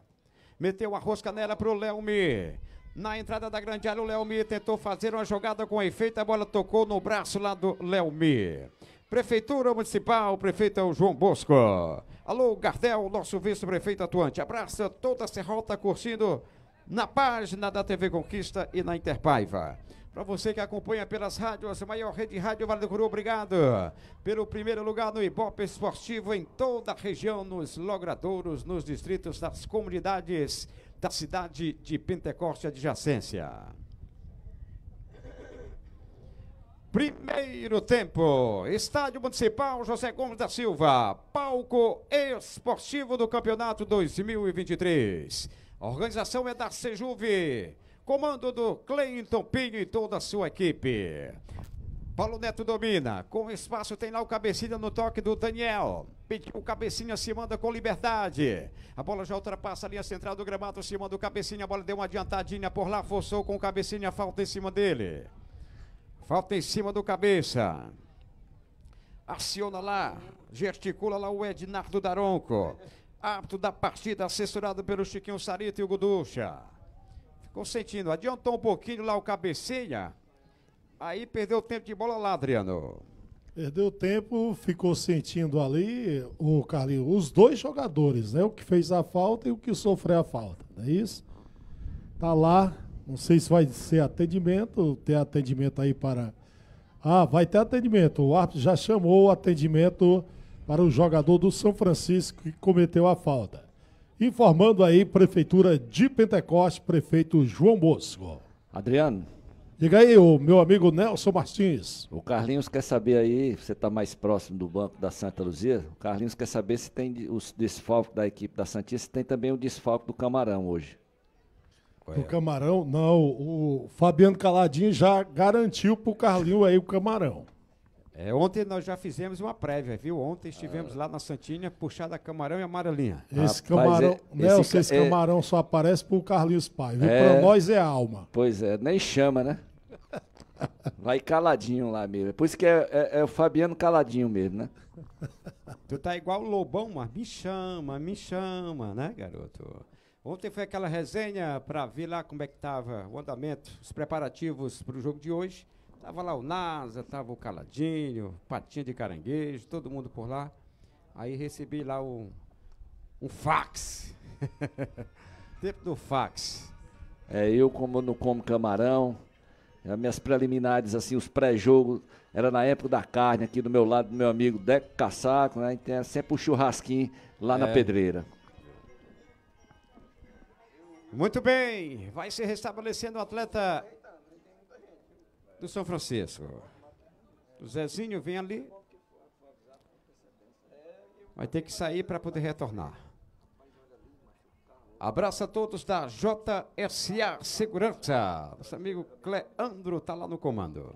Meteu a rosca nela para o Léo Mi. Na entrada da grande área, o Léo tentou fazer uma jogada com efeito. A bola tocou no braço lá do Léo Prefeitura Municipal, o prefeito é o João Bosco. Alô, Gardel, nosso vice-prefeito atuante. Abraça toda a Serrota curtindo na página da TV Conquista e na Interpaiva. Para você que acompanha pelas rádios, a maior rede Rádio Vale do Curu, obrigado. Pelo primeiro lugar no Ibope Esportivo em toda a região, nos logradouros, nos distritos, nas comunidades da cidade de Pentecoste adjacência. Primeiro tempo, Estádio Municipal José Gomes da Silva, palco esportivo do Campeonato 2023. A organização é da Sejuve, comando do Cleiton Pinho e toda a sua equipe. Paulo Neto domina, com espaço tem lá o cabecinha no toque do Daniel. Pediu o cabecinha, se manda com liberdade. A bola já ultrapassa a linha central do gramado, se manda o cabecinha, a bola deu uma adiantadinha por lá, forçou com o cabecinha, falta em cima dele. Falta em cima do cabeça. Aciona lá. Gesticula lá o Ednardo Daronco. Apto da partida, assessorado pelo Chiquinho Sarita e o Guducha. Ficou sentindo. Adiantou um pouquinho lá o cabeceia. Aí perdeu tempo de bola lá, Adriano. Perdeu tempo, ficou sentindo ali o Carlinhos, os dois jogadores, né? O que fez a falta e o que sofreu a falta, não é isso? Tá lá não sei se vai ser atendimento, ter atendimento aí para. Ah, vai ter atendimento. O árbitro já chamou o atendimento para o jogador do São Francisco que cometeu a falta. Informando aí, Prefeitura de Pentecoste, prefeito João Bosco. Adriano. Diga aí, o meu amigo Nelson Martins. O Carlinhos quer saber aí, você está mais próximo do banco da Santa Luzia. O Carlinhos quer saber se tem os desfalques da equipe da Santinha, se tem também o desfalque do Camarão hoje o é? camarão, não. O Fabiano Caladinho já garantiu pro Carlinho aí o camarão. É, ontem nós já fizemos uma prévia, viu? Ontem estivemos ah. lá na Santinha, puxada camarão e amarelinha. Esse Rapaz, camarão, é, Nelson, né, esse, esse é- camarão é, só aparece pro Carlinhos Pai, viu? É, pra nós é alma. Pois é, nem chama, né? Vai caladinho lá mesmo. É por isso que é, é, é o Fabiano caladinho mesmo, né? Tu tá igual o Lobão, mas me chama, me chama, né, garoto? Ontem foi aquela resenha para ver lá como é que estava o andamento, os preparativos para o jogo de hoje. Tava lá o NASA, tava o Caladinho, Patinha de Caranguejo, todo mundo por lá. Aí recebi lá o, um fax. [laughs] Tempo do fax. É, eu como não como camarão, as minhas preliminares, assim, os pré-jogos, era na época da carne, aqui do meu lado, do meu amigo Deco Cassaco, né? Então, é sempre o um churrasquinho lá é. na pedreira. Muito bem, vai se restabelecendo o atleta do São Francisco. O Zezinho vem ali. Vai ter que sair para poder retornar. Abraço a todos da JSA Segurança. Nosso amigo Cleandro está lá no comando.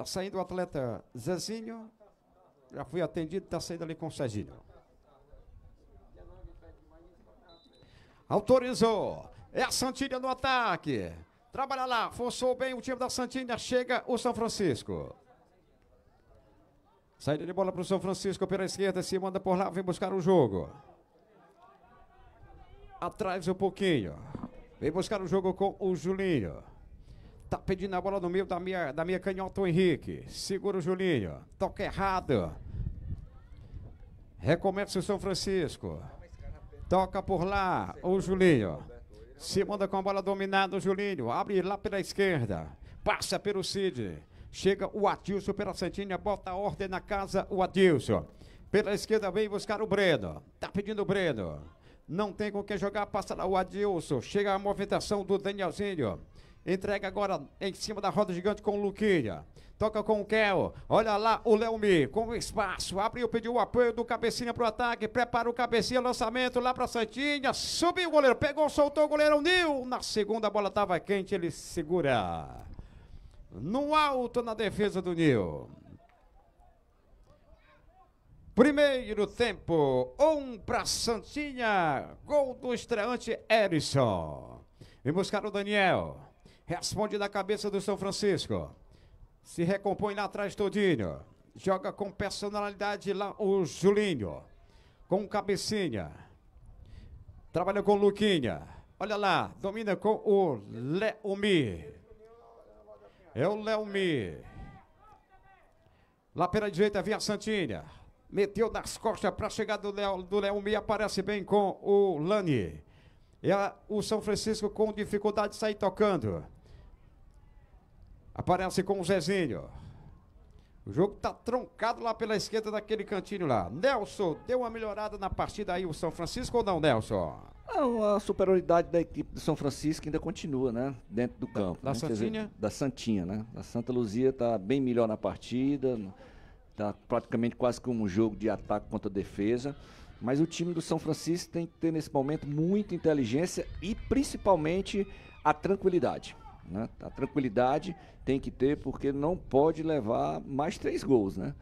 Tá saindo o atleta Zezinho. Já fui atendido, tá saindo ali com o Cezinho. Autorizou. É a Santinha no ataque. Trabalha lá, forçou bem o time da Santinha. Chega o São Francisco. Saída de bola para o São Francisco pela esquerda, se manda por lá, vem buscar o jogo. Atrás um pouquinho. Vem buscar o jogo com o Julinho. Tá pedindo a bola no meio da minha, da minha canhota, o Henrique. Segura o Julinho. Toca errado. Recomeça o São Francisco. Toca por lá o Julinho. Se manda com a bola dominada o Julinho. Abre lá pela esquerda. Passa pelo Cid. Chega o Adilson pela Santinha. Bota a ordem na casa o Adilson. Pela esquerda vem buscar o Breno. Tá pedindo o Breno. Não tem com quem jogar. Passa lá o Adilson. Chega a movimentação do Danielzinho. Entrega agora em cima da roda gigante com o Luquilha. Toca com o Kel. Olha lá o Mi com espaço. Abriu, pediu o apoio do Cabecinha pro ataque. Prepara o Cabecinha, lançamento lá pra Santinha. Subiu o goleiro, pegou, soltou o goleiro. Nil. Na segunda a bola tava quente, ele segura. No alto na defesa do Nil. Primeiro tempo, um para Santinha. Gol do estreante Erickson. Vem buscar o Daniel. Responde da cabeça do São Francisco. Se recompõe lá atrás todinho. Joga com personalidade lá o Julinho. Com cabecinha. Trabalha com o Luquinha. Olha lá, domina com o Leomir. É o Leomir. Lá pela direita vem a Santinha. Meteu nas costas para chegar do Léo, do Aparece bem com o Lani. É o São Francisco com dificuldade de sair tocando. Aparece com o Zezinho. O jogo tá troncado lá pela esquerda daquele cantinho lá. Nelson, deu uma melhorada na partida aí o São Francisco ou não, Nelson? Não, é a superioridade da equipe do São Francisco ainda continua, né? Dentro do campo. Da, né? Santinha? Dizer, da Santinha, né? A Santa Luzia tá bem melhor na partida. Tá praticamente quase como um jogo de ataque contra defesa. Mas o time do São Francisco tem que ter nesse momento muita inteligência e principalmente a tranquilidade. Né? A tranquilidade tem que ter, porque não pode levar mais três gols, né?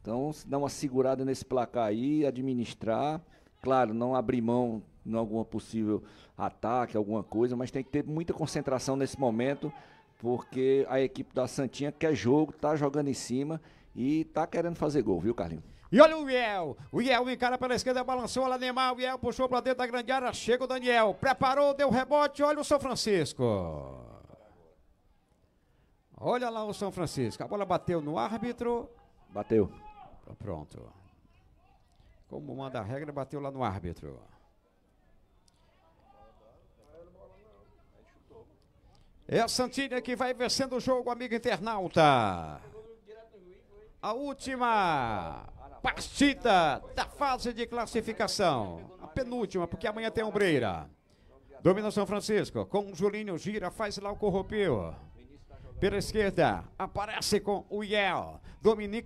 Então, se dá uma segurada nesse placar aí, administrar. Claro, não abrir mão em algum possível ataque, alguma coisa, mas tem que ter muita concentração nesse momento, porque a equipe da Santinha quer jogo, tá jogando em cima e tá querendo fazer gol, viu, Carlinhos? E olha o Viel. O Viel encara pela esquerda, balançou o Neymar. O Viel puxou para dentro da grande área. Chega o Daniel. Preparou, deu rebote. Olha o São Francisco. Olha lá o São Francisco. A bola bateu no árbitro. Bateu. Pronto. Como manda a regra, bateu lá no árbitro. É a Santinha que vai vencendo o jogo, amigo internauta. A última partida da fase de classificação. A penúltima, porque amanhã tem Ombreira. Domina São Francisco. Com o Julinho, gira, faz lá o corropio. Pela esquerda, aparece com o Yel.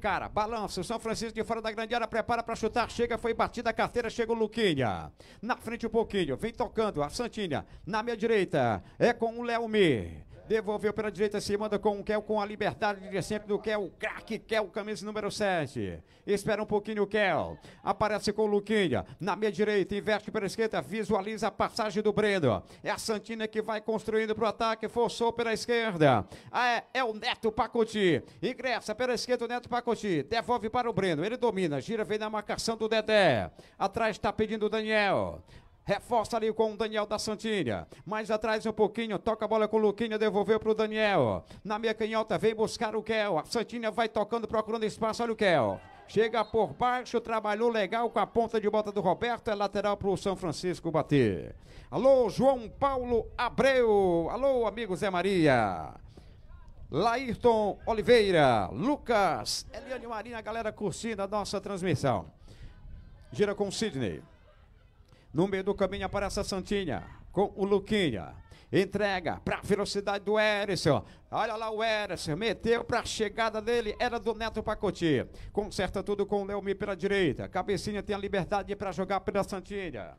cara, balança. São Francisco de fora da grande área, prepara para chutar. Chega, foi batida a carteira, chega o Luquinha. Na frente um pouquinho, vem tocando a Santinha. Na minha direita, é com o Léo Mi. Devolveu pela direita, se manda com o Kel, com a liberdade de sempre do Kel. Craque Kel, camisa número 7. Espera um pouquinho o Kel. Aparece com o Luquinha. Na meia direita, inverte pela esquerda, visualiza a passagem do Breno. É a Santina que vai construindo para o ataque, forçou pela esquerda. Ah, é, é o Neto Pacoti. Ingressa pela esquerda o Neto Pacoti. Devolve para o Breno. Ele domina, gira, vem na marcação do Dedé. Atrás está pedindo o Daniel. Reforça ali com o Daniel da Santinha. Mais atrás um pouquinho, toca a bola com o Luquinha, devolveu para o Daniel. Na minha canhota, vem buscar o Kel. A Santinha vai tocando, procurando espaço, olha o Kel. Chega por baixo, trabalhou legal com a ponta de bota do Roberto, é lateral para o São Francisco bater. Alô, João Paulo Abreu. Alô, amigo Zé Maria. Laírton Oliveira, Lucas, Eliane Marina, a galera curtindo a nossa transmissão. Gira com o Sidney. No meio do caminho aparece a Santinha com o Luquinha. Entrega para a velocidade do Érisson. Olha lá o Érisson. Meteu para a chegada dele. Era do Neto Pacoti. Conserta tudo com o Leomi pela direita. Cabecinha tem a liberdade para jogar pela Santinha.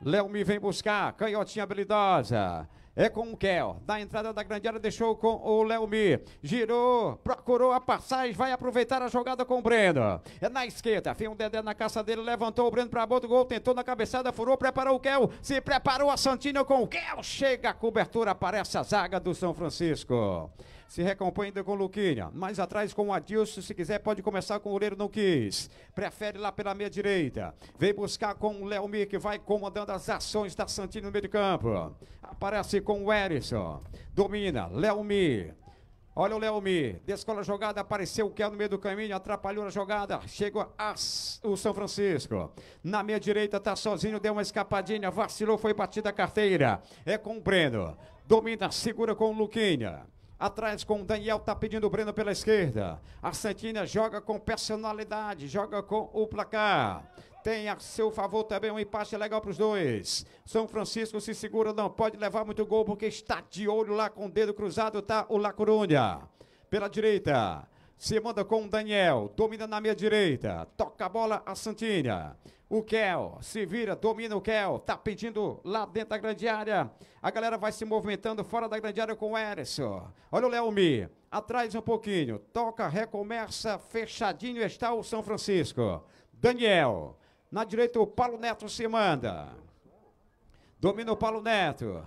Leomi vem buscar. Canhotinha habilidosa. É com o Kel. Da entrada da grande área, deixou com o Léo Mi. Girou, procurou a passagem, vai aproveitar a jogada com o Breno. É na esquerda, fez um dedé na caça dele, levantou o Breno para a bola do gol, tentou na cabeçada, furou, preparou o Kel. Se preparou a Santino com o Kel. Chega a cobertura, aparece a zaga do São Francisco se recompõe ainda com o Luquinha. Mais atrás com o Adilson, se quiser pode começar com o goleiro, não quis. Prefere lá pela meia direita. Vem buscar com o Léo Mir, que vai comandando as ações da Santino no meio de campo aparece com o Erisson. Domina, Léomi. Olha o Léomi, descola a jogada, apareceu o Kel no meio do caminho, atrapalhou a jogada, chegou o São Francisco. Na meia direita, tá sozinho, deu uma escapadinha, vacilou, foi batida a carteira. É com o Breno. Domina, segura com o Luquinha. Atrás com o Daniel, tá pedindo o Breno pela esquerda. A Santinha joga com personalidade, joga com o placar. Tem a seu favor também um empate legal para os dois. São Francisco se segura, não pode levar muito gol, porque está de olho lá com o dedo cruzado, tá? O La Corunha. Pela direita. Se manda com o Daniel, domina na meia direita, toca a bola a Santinha. O Kel se vira, domina o Kel, tá pedindo lá dentro da grande área. A galera vai se movimentando fora da grande área com o Erisson. Olha o Léo Mi, atrás um pouquinho, toca, recomeça, fechadinho está o São Francisco. Daniel, na direita, o Paulo Neto se manda. Domina o Paulo Neto.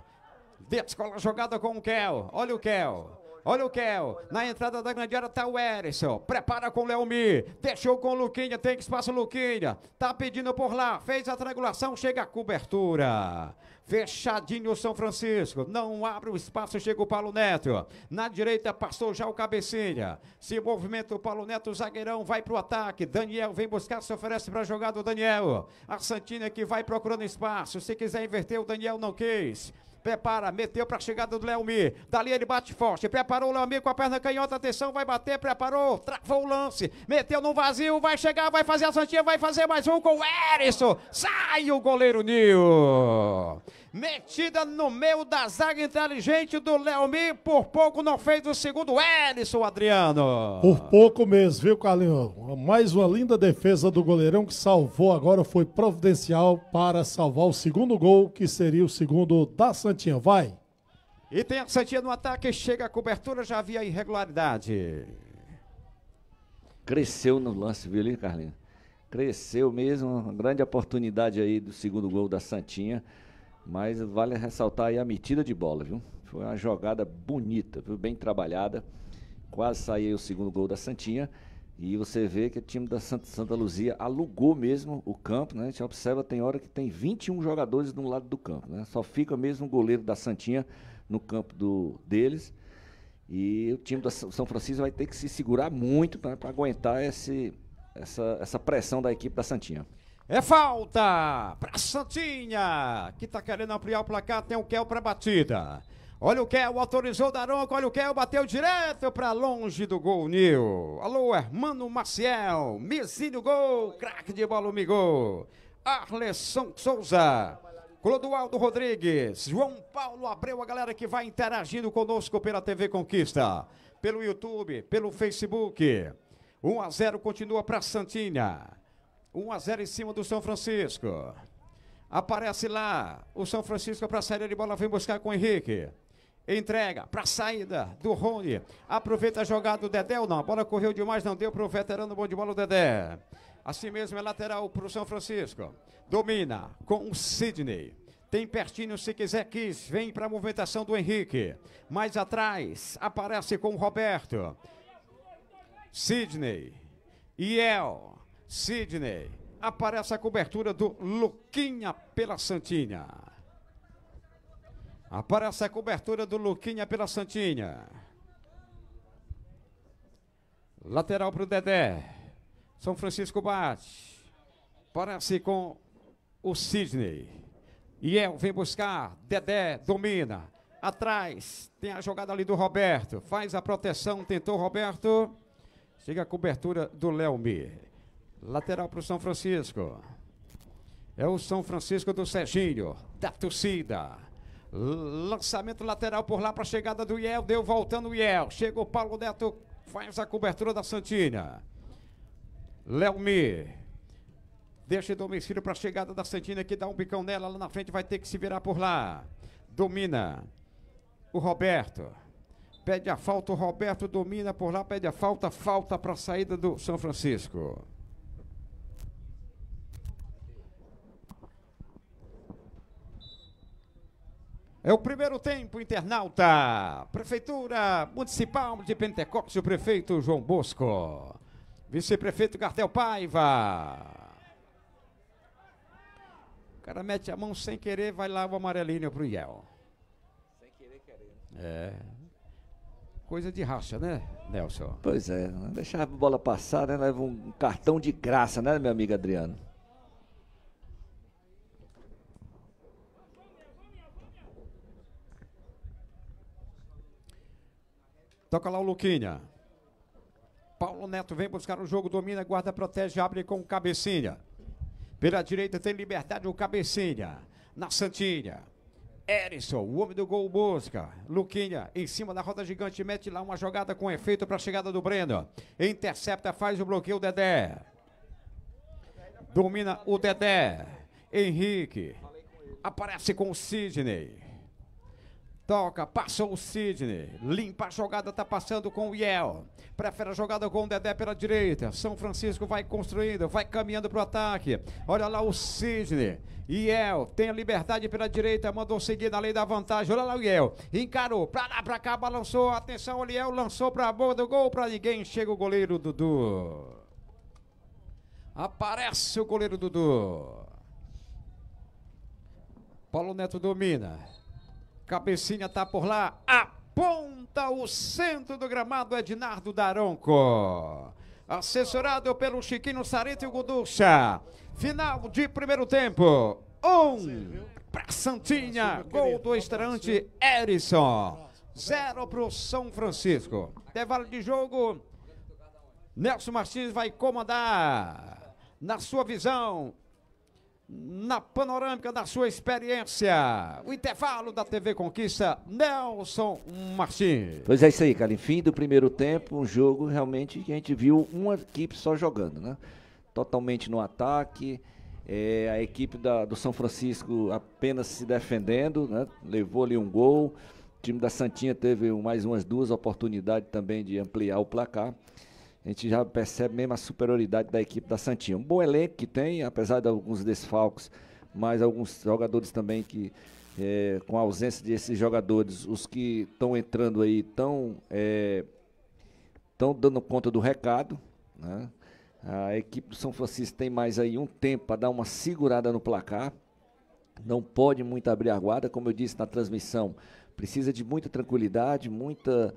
Descola a jogada com o Kel. Olha o Kel. Olha o Kel. Na entrada da grande área tá o Erisson. Prepara com o Leomir. Deixou com o Luquinha. Tem que espaço Luquinha. Tá pedindo por lá. Fez a triangulação. Chega a cobertura. Fechadinho o São Francisco. Não abre o espaço. Chega o Paulo Neto. Na direita passou já o Cabecinha. Se movimenta o Paulo Neto. O zagueirão vai pro ataque. Daniel vem buscar. Se oferece pra jogada o Daniel. A Santina que vai procurando espaço. Se quiser inverter, o Daniel não quis prepara, meteu para a chegada do Léo Mi Dali ele bate forte, preparou o Léo Mi com a perna canhota, atenção, vai bater, preparou, travou o lance, meteu no vazio, vai chegar, vai fazer a Santinha, vai fazer mais um com o Erisson. Sai o goleiro Nil. Metida no meio da zaga inteligente do Léo Mi por pouco não fez o segundo Erisson, Adriano. Por pouco mesmo, viu, Carlinhos? Mais uma linda defesa do goleirão que salvou agora, foi providencial para salvar o segundo gol, que seria o segundo da Santinha. Santinho, vai. E tem a Santinha no ataque, chega a cobertura, já havia irregularidade. Cresceu no lance, viu, hein, Carlinhos? Cresceu mesmo, uma grande oportunidade aí do segundo gol da Santinha. Mas vale ressaltar aí a metida de bola, viu? Foi uma jogada bonita, viu? Bem trabalhada. Quase saiu o segundo gol da Santinha. E você vê que o time da Santa, Santa Luzia alugou mesmo o campo, né? A gente observa, tem hora que tem 21 jogadores de um lado do campo, né? Só fica mesmo o goleiro da Santinha no campo do, deles. E o time do São Francisco vai ter que se segurar muito né, para aguentar esse, essa, essa pressão da equipe da Santinha. É falta para Santinha, que está querendo ampliar o placar, tem o Kel para batida. Olha o Kel, autorizou Daronco, olha o Kel, bateu direto para longe do gol, Nil. Alô, Hermano Maciel, Missílio Gol, craque de bola, Migol. Arlesson Souza, Clodoaldo Rodrigues, João Paulo Abreu, a galera que vai interagindo conosco pela TV Conquista, pelo YouTube, pelo Facebook. 1 a 0 continua para Santinha. 1 a 0 em cima do São Francisco. Aparece lá o São Francisco para a saída de bola, vem buscar com o Henrique. Entrega para saída do Rony. Aproveita a jogada do Dedé ou não? A bola correu demais, não deu para o veterano bom de bola, o Dedé. Assim mesmo é lateral para o São Francisco. Domina com o Sidney. Tem pertinho, se quiser, quis. Vem para a movimentação do Henrique. Mais atrás, aparece com o Roberto. Sidney. Iel. Sidney. Aparece a cobertura do Luquinha pela Santinha. Aparece a cobertura do Luquinha pela Santinha. Lateral para o Dedé. São Francisco bate. Parece com o Sidney. Iel é vem buscar. Dedé domina. Atrás. Tem a jogada ali do Roberto. Faz a proteção. Tentou Roberto. Chega a cobertura do Léo Léomi. Lateral para o São Francisco. É o São Francisco do Serginho. Da torcida. Lançamento lateral por lá para a chegada do Iel. Deu voltando o Iel. Chegou o Paulo Neto. Faz a cobertura da Santina. Léo Deixa o domicílio para a chegada da Santina que dá um bicão nela. Lá na frente vai ter que se virar por lá. Domina o Roberto. Pede a falta. O Roberto domina por lá. Pede a falta. Falta para a saída do São Francisco. É o primeiro tempo, internauta. Prefeitura Municipal de Pentecostes, o prefeito João Bosco. Vice-prefeito Gartel Paiva. O cara mete a mão sem querer, vai lá o amarelinho pro Iel. Sem querer, querendo. É. Coisa de racha, né, Nelson? Pois é, né? deixar a bola passar, né? Leva um cartão de graça, né, minha amiga Adriano? Toca lá o Luquinha. Paulo Neto vem buscar o jogo, domina, guarda, protege, abre com cabecinha. Pela direita tem liberdade o cabecinha. Na Santinha. Erisson, o homem do gol busca. Luquinha, em cima da roda gigante, mete lá uma jogada com efeito para a chegada do Breno. Intercepta, faz o bloqueio, Dedé. Domina o Dedé. Henrique. Aparece com o Sidney. Toca, passa o Sidney. Limpa a jogada, tá passando com o Yel. Prefere a jogada com o Dedé pela direita. São Francisco vai construindo, vai caminhando pro ataque. Olha lá o Sidney. Yel tem a liberdade pela direita, mandou seguir na lei da vantagem. Olha lá o Yel. Encarou, pra lá, pra cá, balançou. Atenção, o Yel lançou pra boa do gol, pra ninguém. Chega o goleiro Dudu. Aparece o goleiro Dudu. Paulo Neto domina. Cabecinha tá por lá. Aponta o centro do gramado Ednardo Daronco. Assessorado pelo Chiquinho Sareta e o Guducha. Final de primeiro tempo. Um para Santinha. Gol do estreante Erison. Zero para o São Francisco. Intervalo de jogo. Nelson Martins vai comandar. Na sua visão, na panorâmica da sua experiência. O intervalo da TV Conquista, Nelson Martins. Pois é isso aí, cara. Em fim do primeiro tempo, um jogo realmente que a gente viu uma equipe só jogando, né? Totalmente no ataque. É, a equipe da, do São Francisco apenas se defendendo, né? levou ali um gol. O time da Santinha teve mais umas duas oportunidades também de ampliar o placar a gente já percebe mesmo a superioridade da equipe da Santinha. Um bom elenco que tem, apesar de alguns desfalques, mas alguns jogadores também que, é, com a ausência desses jogadores, os que estão entrando aí estão é, tão dando conta do recado. Né? A equipe do São Francisco tem mais aí um tempo para dar uma segurada no placar. Não pode muito abrir a guarda, como eu disse na transmissão, precisa de muita tranquilidade, muita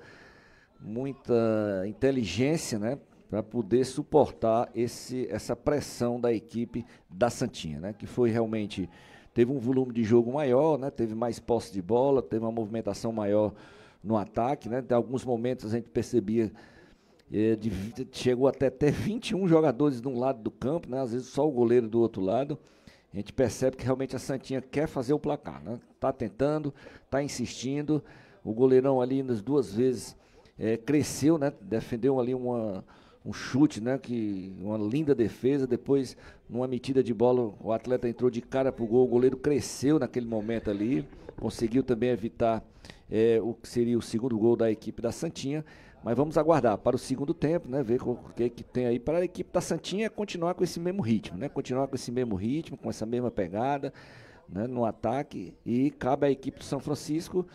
muita inteligência, né? Para poder suportar esse, essa pressão da equipe da Santinha, né? Que foi realmente. Teve um volume de jogo maior, né? Teve mais posse de bola, teve uma movimentação maior no ataque, né? Em alguns momentos a gente percebia. Eh, de, chegou até, até 21 jogadores de um lado do campo, né? Às vezes só o goleiro do outro lado a gente percebe que realmente a Santinha quer fazer o placar, né? Tá tentando, tá insistindo. O goleirão ali nas duas vezes é, cresceu, né? Defendeu ali uma, um chute, né? Que, uma linda defesa. Depois, numa metida de bola, o atleta entrou de cara pro gol. O goleiro cresceu naquele momento ali. Conseguiu também evitar é, o que seria o segundo gol da equipe da Santinha. Mas vamos aguardar para o segundo tempo, né? Ver o que, que tem aí para a equipe da Santinha é continuar com esse mesmo ritmo, né? Continuar com esse mesmo ritmo, com essa mesma pegada, né? No ataque e cabe à equipe do São Francisco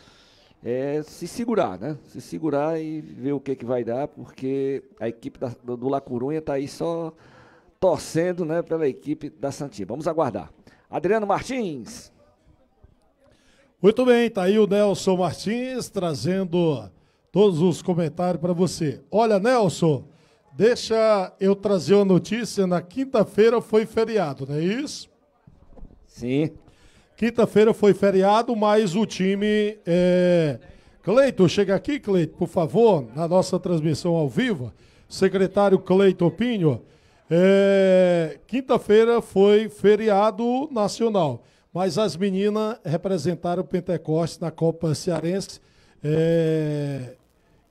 é se segurar, né? Se segurar e ver o que, é que vai dar, porque a equipe da, do, La Lacurunha está aí só torcendo né, pela equipe da Santinha. Vamos aguardar. Adriano Martins. Muito bem, tá aí o Nelson Martins trazendo todos os comentários para você. Olha, Nelson, deixa eu trazer uma notícia. Na quinta-feira foi feriado, não é isso? Sim. Quinta-feira foi feriado, mas o time. É... Cleito, chega aqui, Cleito, por favor, na nossa transmissão ao vivo. Secretário Cleiton Pinho. É... Quinta-feira foi feriado nacional, mas as meninas representaram o Pentecoste na Copa Cearense. É...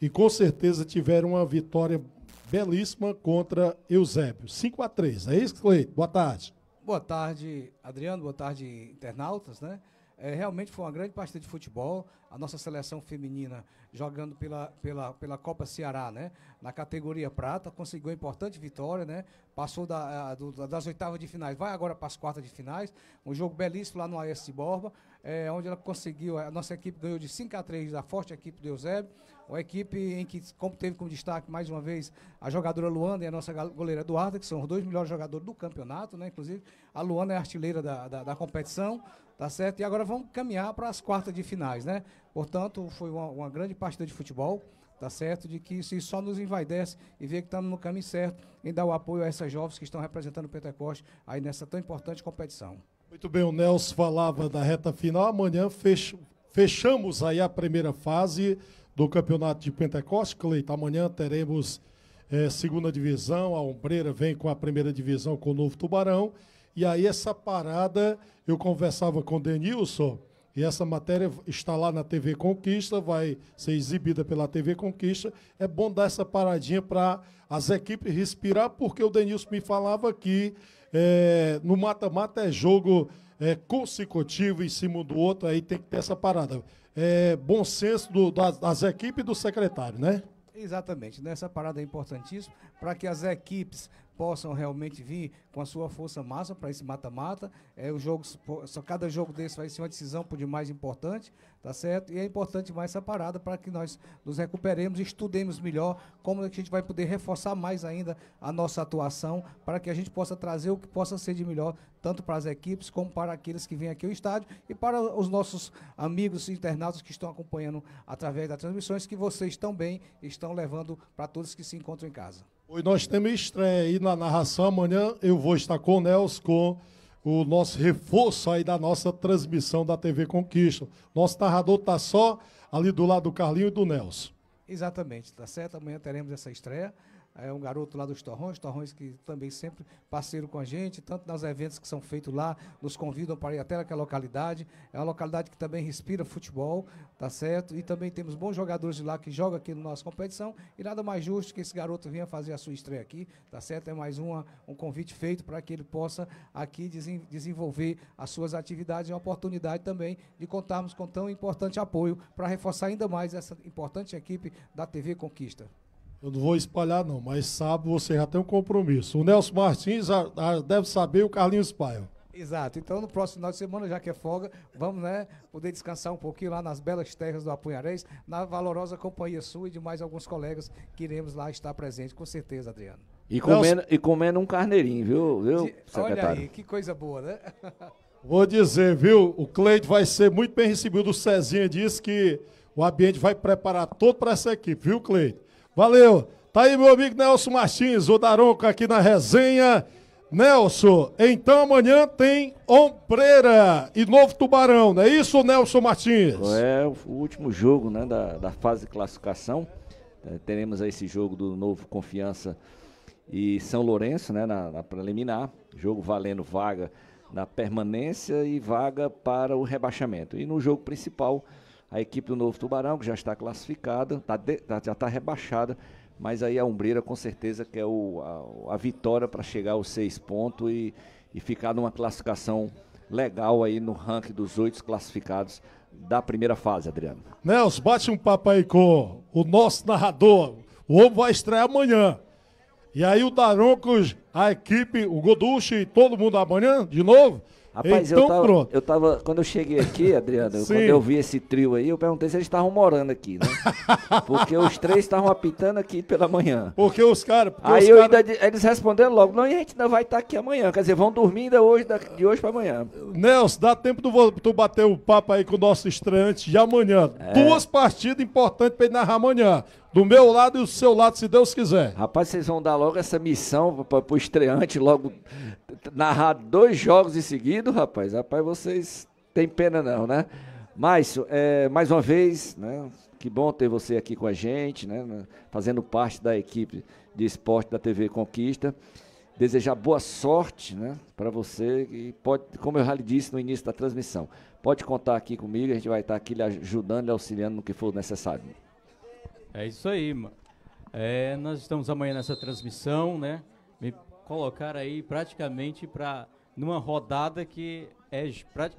E com certeza tiveram uma vitória belíssima contra Eusébio. 5 a 3 É isso, Cleito? Boa tarde. Boa tarde, Adriano. Boa tarde, internautas, né? É, realmente foi uma grande partida de futebol. A nossa seleção feminina jogando pela, pela, pela Copa Ceará, né? Na categoria prata, conseguiu uma importante vitória, né? Passou da, a, do, das oitavas de finais, vai agora para as quartas de finais. Um jogo belíssimo lá no AS de Borba, é, onde ela conseguiu, a nossa equipe ganhou de 5 a 3 da forte equipe do Eusébio. Uma equipe em que como teve como destaque, mais uma vez, a jogadora Luana e a nossa goleira Eduarda, que são os dois melhores jogadores do campeonato, né? Inclusive, a Luana é a artilheira da, da, da, competição, tá certo? E agora vamos caminhar para as quartas de finais, né? Portanto, foi uma, uma grande partida de futebol tá certo? De que se só nos envaidece e ver que estamos no caminho certo em dar o apoio a essas jovens que estão representando o Pentecoste aí nessa tão importante competição. Muito bem, o Nelson falava da reta final. Amanhã fech fechamos aí a primeira fase do Campeonato de Pentecostes. Cleiton. amanhã teremos é, segunda divisão, a Ombreira vem com a primeira divisão com o Novo Tubarão. E aí essa parada, eu conversava com o Denilson, e essa matéria está lá na TV Conquista, vai ser exibida pela TV Conquista. É bom dar essa paradinha para as equipes respirar, porque o Denilson me falava que é, no mata-mata é jogo é, consecutivo em cima do outro, aí tem que ter essa parada é, bom senso do, das, das equipes e do secretário, né? Exatamente, nessa né? parada é importantíssima para que as equipes possam realmente vir com a sua força massa para esse mata-mata. É, o jogo só cada jogo desse vai ser uma decisão por demais importante, tá certo? E é importante mais essa parada para que nós nos recuperemos, estudemos melhor como é que a gente vai poder reforçar mais ainda a nossa atuação para que a gente possa trazer o que possa ser de melhor tanto para as equipes como para aqueles que vêm aqui ao estádio e para os nossos amigos internautas que estão acompanhando através das transmissões que vocês também estão levando para todos que se encontram em casa. Pois nós temos estreia aí na narração. Amanhã eu vou estar com o Nelson, com o nosso reforço aí da nossa transmissão da TV Conquista. Nosso narrador está só ali do lado do Carlinho e do Nelson. Exatamente, tá certo? Amanhã teremos essa estreia é um garoto lá dos Torrões, Torrões que também sempre parceiro com a gente, tanto nos eventos que são feitos lá, nos convidam para ir até aquela localidade. É uma localidade que também respira futebol, tá certo? E também temos bons jogadores de lá que jogam aqui na no nossa competição. E nada mais justo que esse garoto venha fazer a sua estreia aqui, tá certo? É mais uma, um convite feito para que ele possa aqui desenvolver as suas atividades e uma oportunidade também de contarmos com tão importante apoio para reforçar ainda mais essa importante equipe da TV Conquista. Eu não vou espalhar, não, mas sábado você já tem um compromisso. O Nelson Martins deve saber e o Carlinhos Paio. Exato. Então, no próximo final de semana, já que é folga, vamos né, poder descansar um pouquinho lá nas belas terras do Apunharés, na valorosa companhia sua e de mais alguns colegas que iremos lá estar presentes, com certeza, Adriano. E comendo, Nelson... e comendo um carneirinho, viu, viu de... secretário? Olha aí, que coisa boa, né? [laughs] Vou dizer, viu? O Cleide vai ser muito bem recebido. O Cezinha disse que o ambiente vai preparar todo para essa equipe, viu, Cleide? Valeu. Tá aí meu amigo Nelson Martins, o Daronco aqui na resenha. Nelson, então amanhã tem Ombreira e Novo Tubarão, não é isso, Nelson Martins? É o último jogo né, da, da fase de classificação. É, teremos esse jogo do Novo Confiança e São Lourenço né, na, na preliminar. Jogo valendo vaga na permanência e vaga para o rebaixamento. E no jogo principal, a equipe do Novo Tubarão, que já está classificada, tá de, tá, já está rebaixada, mas aí a Umbreira com certeza que é o, a, a vitória para chegar aos seis pontos e, e ficar numa classificação legal aí no ranking dos oito classificados da primeira fase, Adriano. Nelson, bate um papo aí com o nosso narrador. O homem vai estrear amanhã. E aí o Daroncos, a equipe, o Goduche e todo mundo amanhã, de novo, Rapaz, então, eu tava, eu tava. Quando eu cheguei aqui, [laughs] Adriano, eu, quando eu vi esse trio aí, eu perguntei se eles estavam morando aqui, né? [laughs] Porque os três estavam apitando aqui pela manhã. Porque os caras. Aí os eu cara... ainda, eles responderam logo, não, e a gente ainda vai estar tá aqui amanhã. Quer dizer, vão dormir ainda hoje, de hoje para amanhã. Nelson, dá tempo de tu bater o papo aí com o nosso estreante de amanhã. É. Duas partidas importantes para ele narrar amanhã do meu lado e do seu lado, se Deus quiser. Rapaz, vocês vão dar logo essa missão para o estreante, logo narrar dois jogos em seguida, rapaz. Rapaz, vocês têm pena não, né? Márcio, é, mais uma vez, né? Que bom ter você aqui com a gente, né? Fazendo parte da equipe de esporte da TV Conquista. Desejar boa sorte, né? Para você e pode, como eu já lhe disse no início da transmissão, pode contar aqui comigo, a gente vai estar aqui lhe ajudando, lhe auxiliando no que for necessário. É isso aí, mano. É, nós estamos amanhã nessa transmissão, né? Me colocar aí praticamente para numa rodada que é,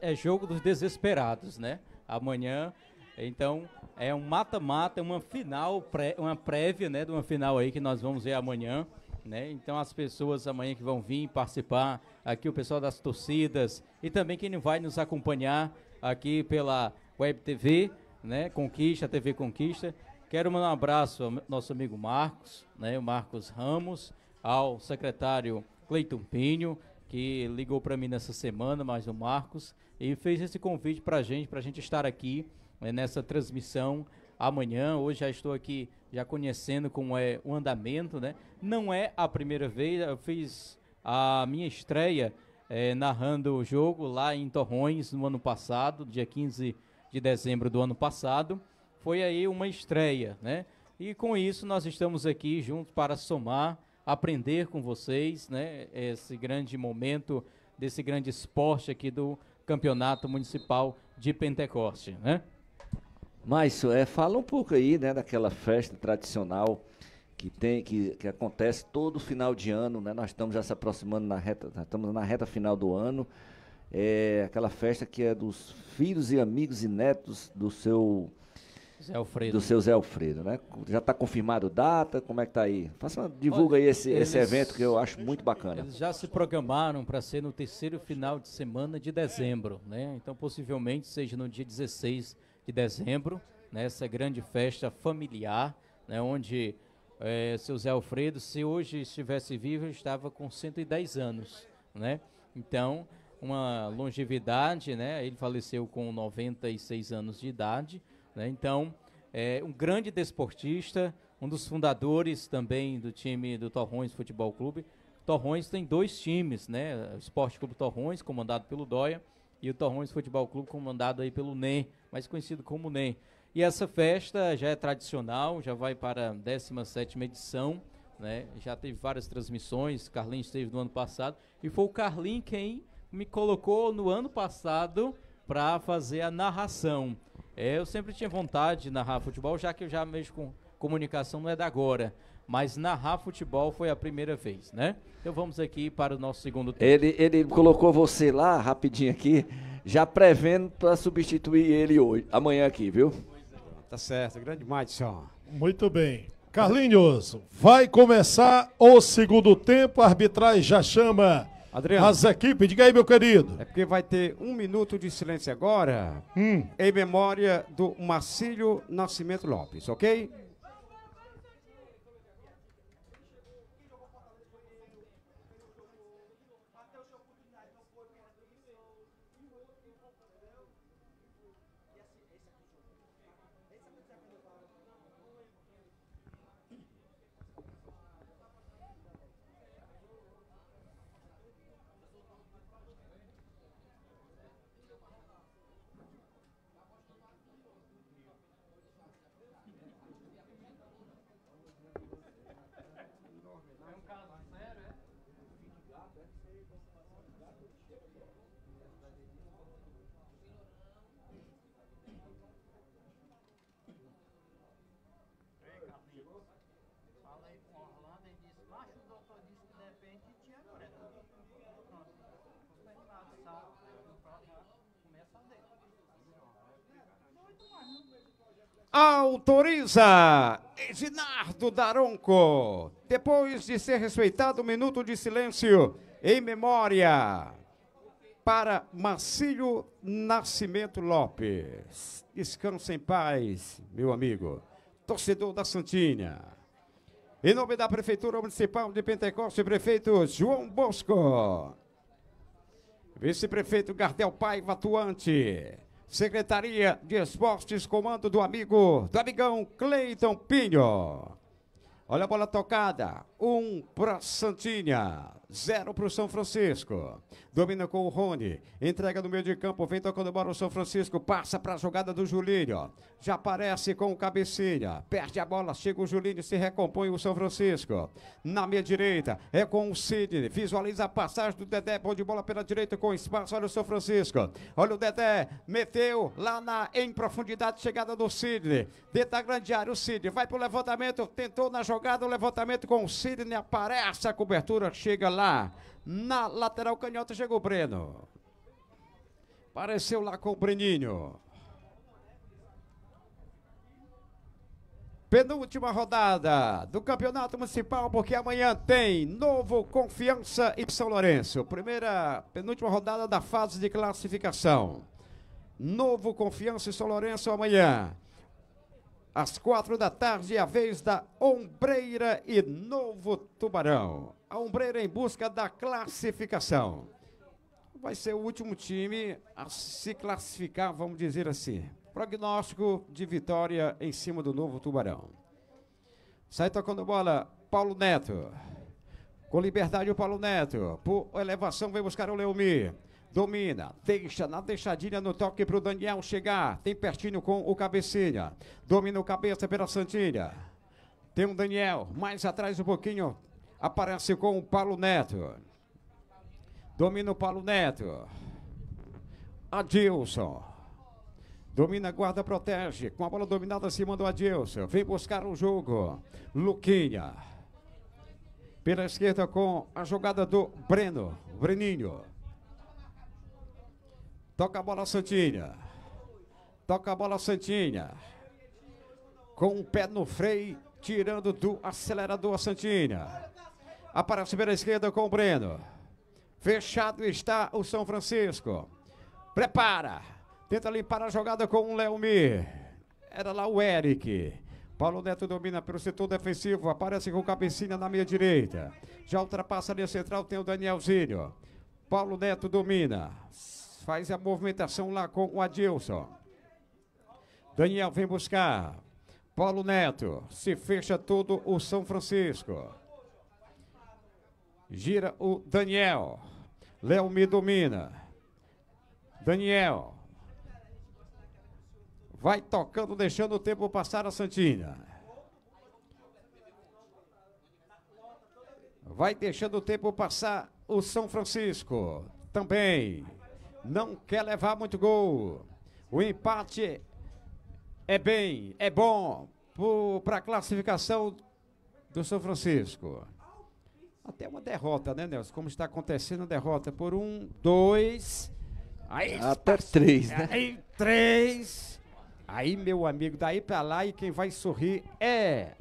é jogo dos desesperados, né? Amanhã, então é um mata-mata, uma final, pré, uma prévia, né? De uma final aí que nós vamos ver amanhã, né? Então as pessoas amanhã que vão vir participar, aqui o pessoal das torcidas e também quem vai nos acompanhar aqui pela Web TV, né? Conquista, TV Conquista Quero mandar um abraço ao nosso amigo Marcos, né, o Marcos Ramos, ao secretário Cleiton Pinho, que ligou para mim nessa semana, mais o Marcos, e fez esse convite para a gente, para a gente estar aqui né, nessa transmissão amanhã. Hoje já estou aqui já conhecendo como é o andamento, né? Não é a primeira vez, eu fiz a minha estreia é, narrando o jogo lá em Torrões no ano passado, dia 15 de dezembro do ano passado foi aí uma estreia, né? E com isso nós estamos aqui juntos para somar, aprender com vocês, né? Esse grande momento desse grande esporte aqui do Campeonato Municipal de Pentecoste, né? Mas é, fala um pouco aí, né, daquela festa tradicional que tem que, que acontece todo final de ano, né? Nós estamos já se aproximando na reta, estamos na reta final do ano. É aquela festa que é dos filhos e amigos e netos do seu Zé Alfredo. Do seu Zé Alfredo, né? Já está confirmado data? Como é que está aí? Faça, divulga Olha, aí esse, eles, esse evento que eu acho muito bacana. Eles já se programaram para ser no terceiro final de semana de dezembro, né? Então, possivelmente seja no dia 16 de dezembro, nessa né? grande festa familiar, né? Onde é, seu Zé Alfredo, se hoje estivesse vivo, estava com 110 anos, né? Então, uma longevidade, né? Ele faleceu com 96 anos de idade, né? Então, é um grande desportista, um dos fundadores também do time do Torrões Futebol Clube. Torrões tem dois times, né? O Esporte Clube Torrões, comandado pelo Dóia, e o Torrões Futebol Clube, comandado aí pelo NEM, mais conhecido como NEM. E essa festa já é tradicional, já vai para a 17 edição, né? Já teve várias transmissões, Carlinhos esteve no ano passado, e foi o Carlinhos quem me colocou no ano passado para fazer a narração. É, eu sempre tinha vontade de narrar futebol, já que eu já mexo com comunicação, não é da agora. Mas narrar futebol foi a primeira vez, né? Então vamos aqui para o nosso segundo tempo. Ele, ele colocou você lá, rapidinho aqui, já prevendo para substituir ele hoje, amanhã aqui, viu? Tá certo, grande Madison. Muito bem. Carlinhos, vai começar o segundo tempo, a arbitragem já chama Adriano. As equipes, diga aí, meu querido. É porque vai ter um minuto de silêncio agora, hum. em memória do Marcílio Nascimento Lopes, ok? autoriza Edinardo Daronco, depois de ser respeitado o um minuto de silêncio em memória para Marcílio Nascimento Lopes. Descansa em paz, meu amigo, torcedor da Santinha. Em nome da Prefeitura Municipal de o prefeito João Bosco. Vice-prefeito Gardel Paiva Atuante. Secretaria de Esportes, comando do amigo, do amigão Cleiton Pinho. Olha a bola tocada. Um para Santinha. 0 para o São Francisco. Domina com o Rony. Entrega no meio de campo. Vem tocando bola o São Francisco. Passa para a jogada do Julinho. Já aparece com o cabecinha. Perde a bola. Chega o Julinho. Se recompõe o São Francisco. Na meia direita. É com o Sidney. Visualiza a passagem do Dedé. Bom de bola pela direita com espaço. Olha o São Francisco. Olha o Dedé. Meteu lá na, em profundidade. Chegada do Sidney. Dentro da grande área. O Sidney vai para o levantamento. Tentou na jogada o levantamento com o Sidney. Aparece a cobertura. Chega lá na lateral canhota chegou o Breno. Apareceu lá com o Breninho. Penúltima rodada do Campeonato Municipal, porque amanhã tem novo Confiança e São Lourenço. Primeira, penúltima rodada da fase de classificação. Novo Confiança e São Lourenço amanhã. Às quatro da tarde, é a vez da Ombreira e Novo Tubarão. A Ombreira em busca da classificação. Vai ser o último time a se classificar, vamos dizer assim. Prognóstico de vitória em cima do Novo Tubarão. Sai tocando bola, Paulo Neto. Com liberdade o Paulo Neto. Por elevação vem buscar o Leomir. Domina, deixa na deixadinha no toque pro Daniel chegar. Tem pertinho com o cabecinha. Domina o cabeça pela Santinha. Tem um Daniel, mais atrás um pouquinho. Aparece com o Paulo Neto. Domina o Paulo Neto. Adilson. Domina, guarda, protege. Com a bola dominada, se manda o Adilson. Vem buscar o jogo. Luquinha. Pela esquerda com a jogada do Breno. Breninho. Toca a bola, Santinha. Toca a bola, Santinha. Com o pé no freio, tirando do acelerador, Santinha. Aparece pela esquerda com o Breno. Fechado está o São Francisco. Prepara. Tenta limpar a jogada com o Leomir. Era lá o Eric. Paulo Neto domina pelo setor defensivo, aparece com cabecinha na meia direita. Já ultrapassa a linha central, tem o Danielzinho. Paulo Neto domina. Faz a movimentação lá com o Adilson. Daniel vem buscar. Paulo Neto. Se fecha todo o São Francisco. Gira o Daniel. Léo me domina. Daniel. Vai tocando, deixando o tempo passar a Santinha, Vai deixando o tempo passar o São Francisco também não quer levar muito gol. O empate é bem, é bom para a classificação do São Francisco. Até uma derrota, né, Nelson? Como está acontecendo a derrota por um, dois. Aí, Até três, né? Aí, três. Aí, meu amigo, daí para lá e quem vai sorrir é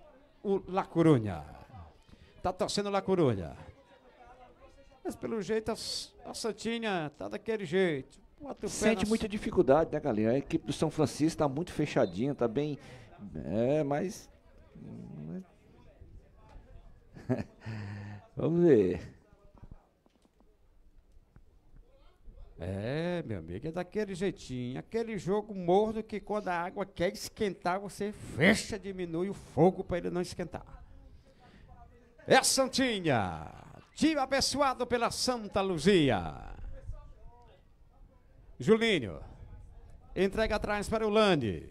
o La Corunha. Tá torcendo o La Corunha. Mas pelo jeito a, a Santinha tá daquele jeito. Sente muita dificuldade, né, Galinha? A equipe do São Francisco tá muito fechadinha, tá bem. É, mas. Hum, né? [laughs] Vamos ver. É, meu amigo, é daquele jeitinho. Aquele jogo morno que quando a água quer esquentar, você fecha, diminui o fogo para ele não esquentar. É a Santinha! Tio abençoado pela Santa Luzia. Julinho, entrega atrás para o Lande.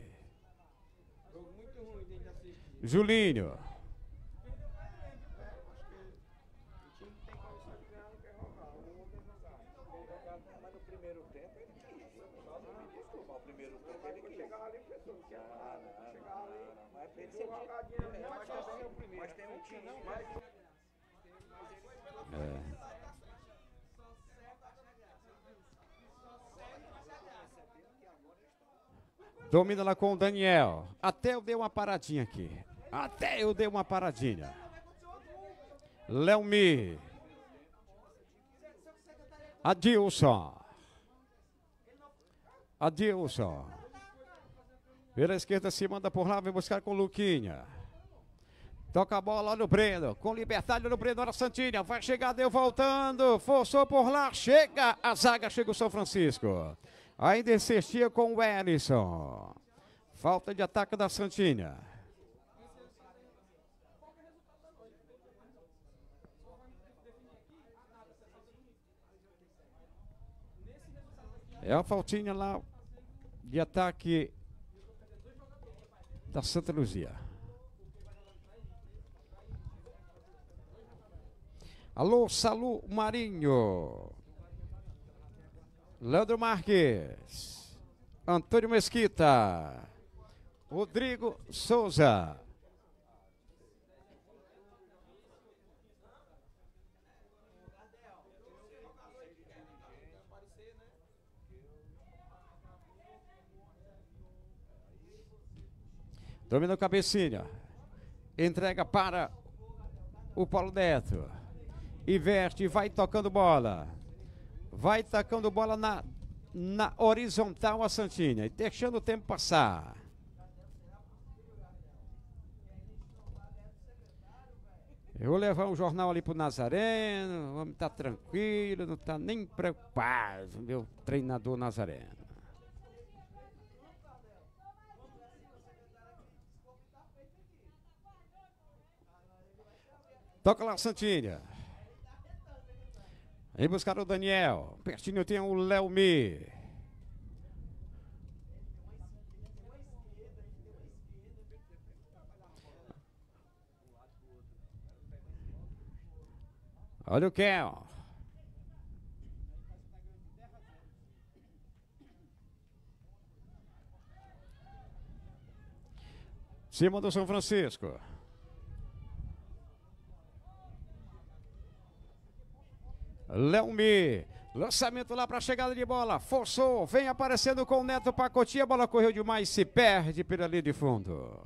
Julinho, Domina lá com o Daniel. Até eu dei uma paradinha aqui. Até eu dei uma paradinha. Léomi. Adilson. Adilson. Pela esquerda se manda por lá, vem buscar com Luquinha. Toca a bola, olha o Breno. Com liberdade, olha o Breno, olha a Santinha. Vai chegar, deu voltando. Forçou por lá, chega. A zaga, chega o São Francisco. Ainda insistia com o Ellison. Falta de ataque da Santinha. É a faltinha lá de ataque da Santa Luzia. Alô, Salu Marinho. Leandro Marques, Antônio Mesquita, Rodrigo Souza. Domina o cabecinha. Entrega para o Paulo Neto. Inverte, vai tocando bola. Vai tacando bola na, na horizontal a Santinha e deixando o tempo passar. Eu vou levar um jornal ali pro Nazareno, Vamos estar tá tranquilo, não tá nem preocupado, meu treinador Nazareno. Toca lá, Santinha. Vem buscar o Daniel. Pertinho tem o Léo Mi. Olha o Kel. Cima do São Francisco. Léomi. Lançamento lá para a chegada de bola. Forçou. Vem aparecendo com o Neto Pacoti. A bola correu demais. Se perde pela linha de fundo.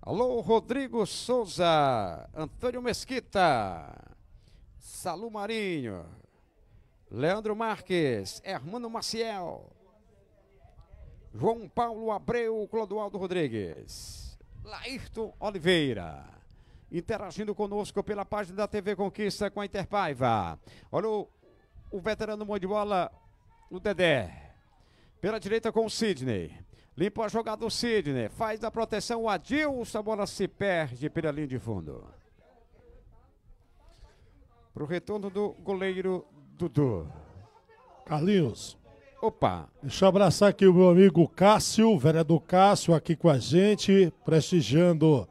Alô, Rodrigo Souza. Antônio Mesquita. Salu Marinho. Leandro Marques. Hermano Maciel. João Paulo Abreu. Clodoaldo Rodrigues. Laírton Oliveira interagindo conosco pela página da TV Conquista com a Interpaiva. Olha o, o veterano mão de bola, o Dedé. Pela direita com o Sidney. Limpa a jogada do Sidney. Faz a proteção o Adilson. A bola se perde pela linha de fundo. Para o retorno do goleiro Dudu. Carlinhos. Opa. Deixa eu abraçar aqui o meu amigo Cássio, vereador Cássio, aqui com a gente, prestigiando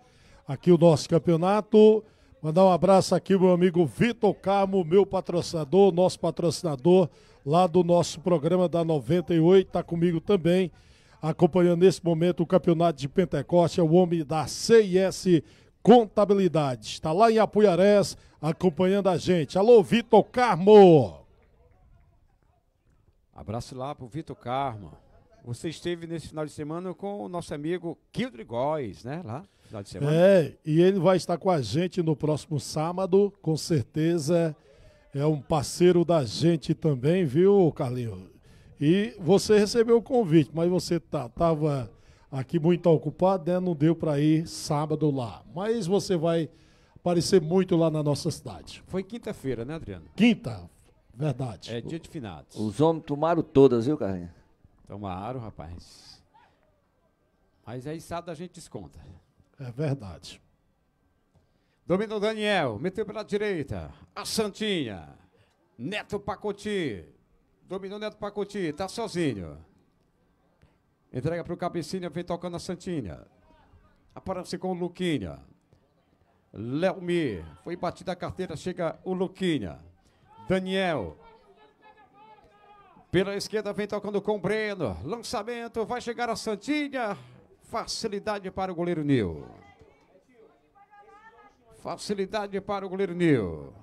aqui o nosso campeonato. Mandar um abraço aqui, meu amigo Vitor Carmo, meu patrocinador, nosso patrocinador lá do nosso programa da 98, está comigo também, acompanhando nesse momento o campeonato de Pentecoste, é o homem da CIS Contabilidade. Está lá em Apuiarés, acompanhando a gente. Alô, Vitor Carmo! Abraço lá pro Vitor Carmo. Você esteve nesse final de semana com o nosso amigo Kildre Góes, né? Lá? Final de semana. É, e ele vai estar com a gente no próximo sábado, com certeza. É um parceiro da gente também, viu, Carlinho? E você recebeu o convite, mas você tá, tava aqui muito ocupado, né? Não deu para ir sábado lá. Mas você vai aparecer muito lá na nossa cidade. Foi quinta-feira, né, Adriano? Quinta, verdade. É dia de finados. Os homens tomaram todas, viu, Carlinhos? Tomaram, rapaz. Mas aí sábado a gente desconta. É verdade. Domina Daniel, meteu pela direita. A Santinha. Neto Pacoti. Dominou Neto Pacoti, tá sozinho. Entrega para o Cabecinha, vem tocando a Santinha. Aparece com o Luquinha. Léo Mi, foi batida a carteira, chega o Luquinha. Daniel. Pela esquerda vem tocando com o Breno. Lançamento, vai chegar a Santinha facilidade para o goleiro Nil. Facilidade para o goleiro Nil.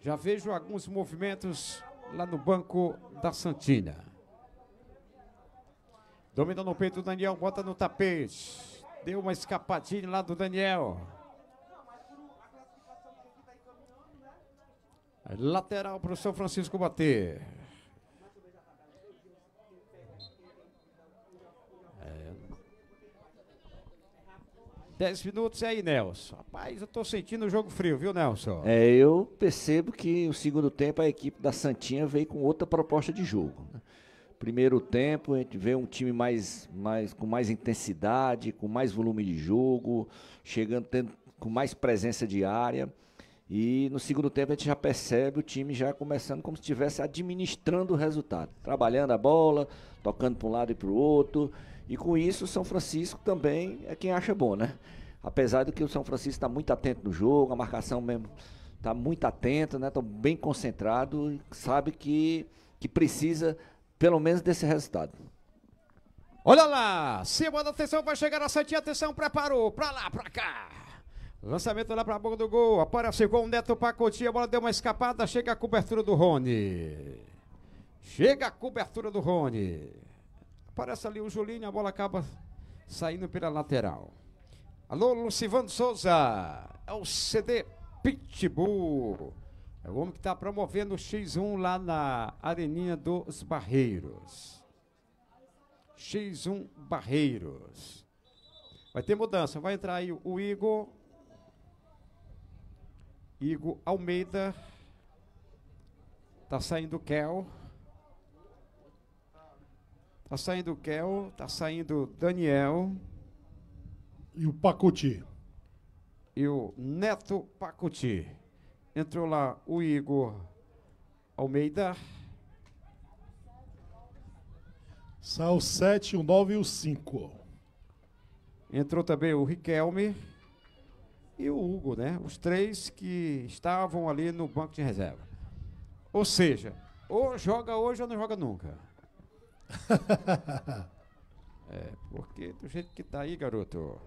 Já vejo alguns movimentos lá no banco da Santina. Domina no peito do Daniel, bota no tapete. Deu uma escapadinha lá do Daniel. Lateral para o São Francisco bater. 10 minutos e é aí, Nelson. Rapaz, eu tô sentindo o jogo frio, viu, Nelson? É, eu percebo que no segundo tempo a equipe da Santinha veio com outra proposta de jogo. Primeiro tempo, a gente vê um time mais, mais, com mais intensidade, com mais volume de jogo, chegando tendo, com mais presença de área. E no segundo tempo a gente já percebe o time já começando como se estivesse administrando o resultado, trabalhando a bola, tocando para um lado e para o outro, e com isso, São Francisco também é quem acha bom, né? Apesar do que o São Francisco está muito atento no jogo, a marcação mesmo está muito atenta, né? Estão bem e sabe que, que precisa pelo menos desse resultado. Olha lá, Silva da atenção vai chegar a Santinha, atenção, preparou, pra lá, pra cá. Lançamento lá pra boca do gol, aparece gol, Neto Pacotinha, a bola deu uma escapada, chega a cobertura do Rony. Chega a cobertura do Rony aparece ali o Julinho, a bola acaba saindo pela lateral. Alô, Lucivando Souza, é o CD Pitbull. É o homem que está promovendo o X1 lá na Areninha dos Barreiros. X1 Barreiros. Vai ter mudança. Vai entrar aí o Igor. Igor Almeida. Tá saindo o Kel. Tá saindo Kel, tá saindo Daniel. E o Pacuti. E o Neto Pacuti. Entrou lá o Igor Almeida. Saiu o 7, o 9 e o 5. Entrou também o Riquelme e o Hugo, né? Os três que estavam ali no banco de reserva. Ou seja, ou joga hoje ou não joga nunca. [laughs] é, porque do jeito que tá aí, garoto.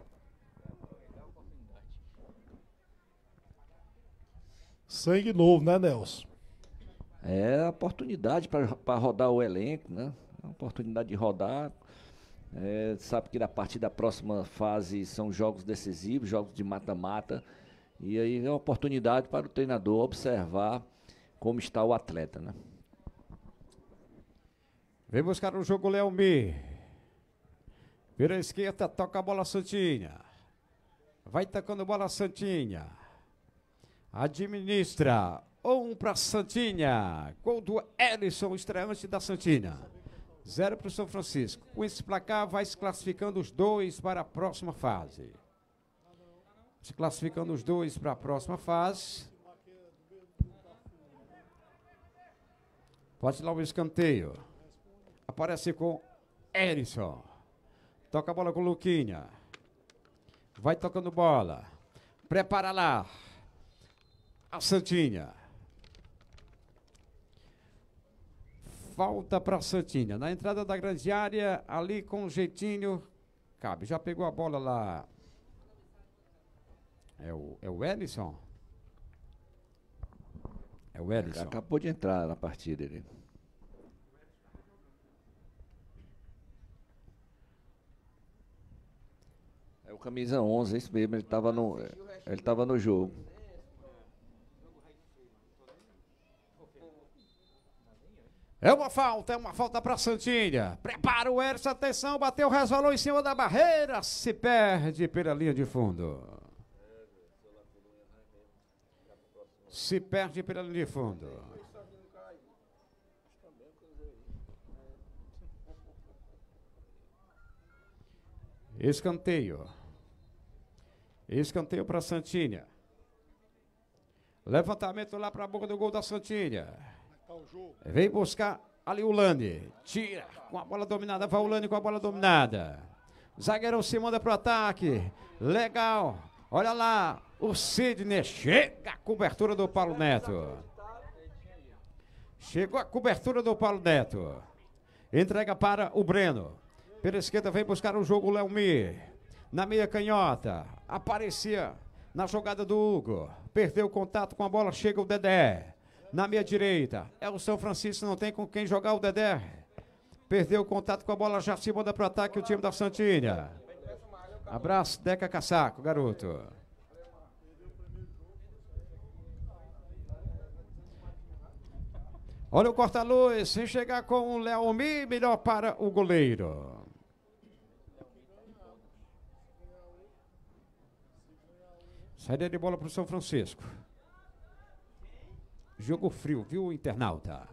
Sangue novo, né, Nelson? É a oportunidade para rodar o elenco, né? É a oportunidade de rodar. É, sabe que a partir da próxima fase são jogos decisivos, jogos de mata-mata. E aí é uma oportunidade para o treinador observar como está o atleta, né? Vem buscar o jogo Léo Mi. Vira a esquerda, toca a bola Santinha. Vai a bola Santinha. Administra. Um para Santinha. Gol do Ellison, estreante da Santinha. Zero para o São Francisco. Com esse placar, vai se classificando os dois para a próxima fase. Se classificando os dois para a próxima fase. Pode lá o escanteio. Aparece com Erisson. Toca a bola com Luquinha. Vai tocando bola. Prepara lá. A Santinha. Falta para Santinha. Na entrada da grande área, ali com o jeitinho. Cabe. Já pegou a bola lá. É o, é o Ellison? É o Ellison. Acabou de entrar na partida ele. É o camisa 11, é isso mesmo, ele estava no, é, ele tava no jogo. É uma falta, é uma falta para Santinha. Prepara o Erso, atenção, bateu, resvalou em cima da barreira, se perde pela linha de fundo. Se perde pela linha de fundo. Escanteio. Escanteio para Santinha. Levantamento lá para a boca do gol da Santinha. Vem buscar ali o Lani. Tira com a bola dominada. Vai o Lani com a bola dominada. Zagueirão se manda o ataque. Legal. Olha lá. O Sidney chega a cobertura do Paulo Neto. Chegou a cobertura do Paulo Neto. Entrega para o Breno. Pela esquerda vem buscar o jogo o Léo Mir na meia canhota, aparecia na jogada do Hugo, perdeu o contato com a bola, chega o Dedé. Na meia direita, é o São Francisco, não tem com quem jogar o Dedé. Perdeu o contato com a bola, já se manda para o ataque o time da Santinha. Abraço, Deca Casaco, garoto. Olha o corta-luz, sem chegar com o Mi, melhor para o goleiro. Saída de bola para o São Francisco. Jogo frio, viu, internauta?